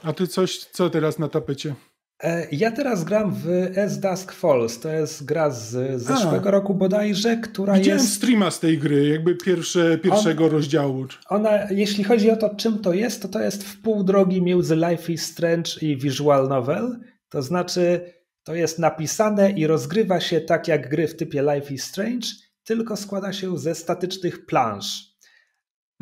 A ty coś, co teraz na tapecie? E, ja teraz gram w S Dusk Falls. To jest gra z zeszłego A, roku bodajże, która widziałem jest. Widziałem streama z tej gry, jakby pierwsze, pierwszego On, rozdziału. Ona, jeśli chodzi o to, czym to jest, to to jest w pół drogi między Life is Strange i Visual Novel. To znaczy, to jest napisane i rozgrywa się tak jak gry w typie Life is Strange, tylko składa się ze statycznych plansz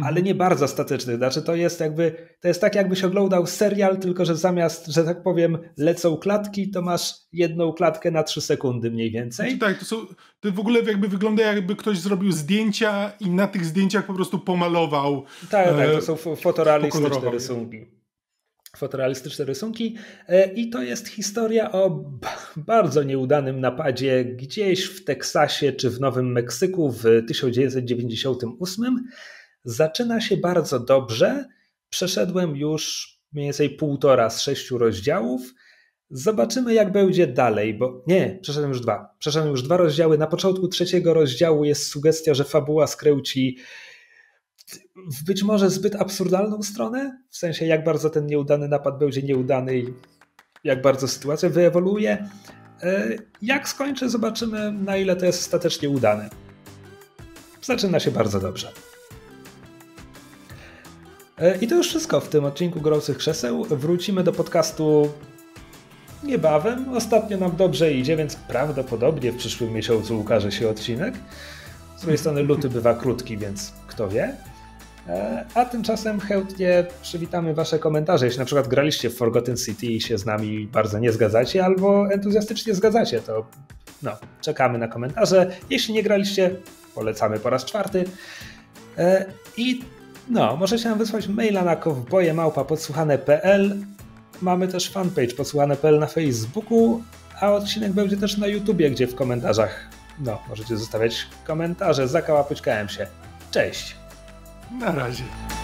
ale mhm. nie bardzo statycznych. Znaczy to jest jakby, to jest tak jakbyś oglądał serial, tylko że zamiast, że tak powiem, lecą klatki, to masz jedną klatkę na trzy sekundy mniej więcej. Znaczy tak, to, są, to w ogóle jakby wygląda jakby ktoś zrobił zdjęcia i na tych zdjęciach po prostu pomalował. Tak, e, tak, to e, są fotorealistyczne rysunki fotorealistyczne rysunki e, i to jest historia o bardzo nieudanym napadzie gdzieś w Teksasie czy w Nowym Meksyku w 1998 Zaczyna się bardzo dobrze. Przeszedłem już mniej więcej półtora z sześciu rozdziałów. Zobaczymy, jak będzie dalej, bo nie, przeszedłem już dwa. Przeszedłem już dwa rozdziały. Na początku trzeciego rozdziału jest sugestia, że fabuła skręci w być może zbyt absurdalną stronę, w sensie jak bardzo ten nieudany napad będzie nieudany i jak bardzo sytuacja wyewoluuje. E, jak skończę, zobaczymy, na ile to jest ostatecznie udane. Zaczyna się bardzo dobrze. E, I to już wszystko w tym odcinku Gorących Krzeseł. Wrócimy do podcastu niebawem. Ostatnio nam dobrze idzie, więc prawdopodobnie w przyszłym miesiącu ukaże się odcinek. Z drugiej strony luty bywa krótki, więc kto wie. E, a tymczasem chętnie przywitamy Wasze komentarze. Jeśli na przykład graliście w Forgotten City i się z nami bardzo nie zgadzacie, albo entuzjastycznie zgadzacie, to no, czekamy na komentarze. Jeśli nie graliście, polecamy po raz czwarty. E, I no, możecie nam wysłać maila na kowbojemałpa.podsłuchane.pl Mamy też fanpage podsłuchane.pl na Facebooku, a odcinek będzie też na YouTubie, gdzie w komentarzach no, możecie zostawiać komentarze. Zakałapyczkałem się. Cześć! Na razie.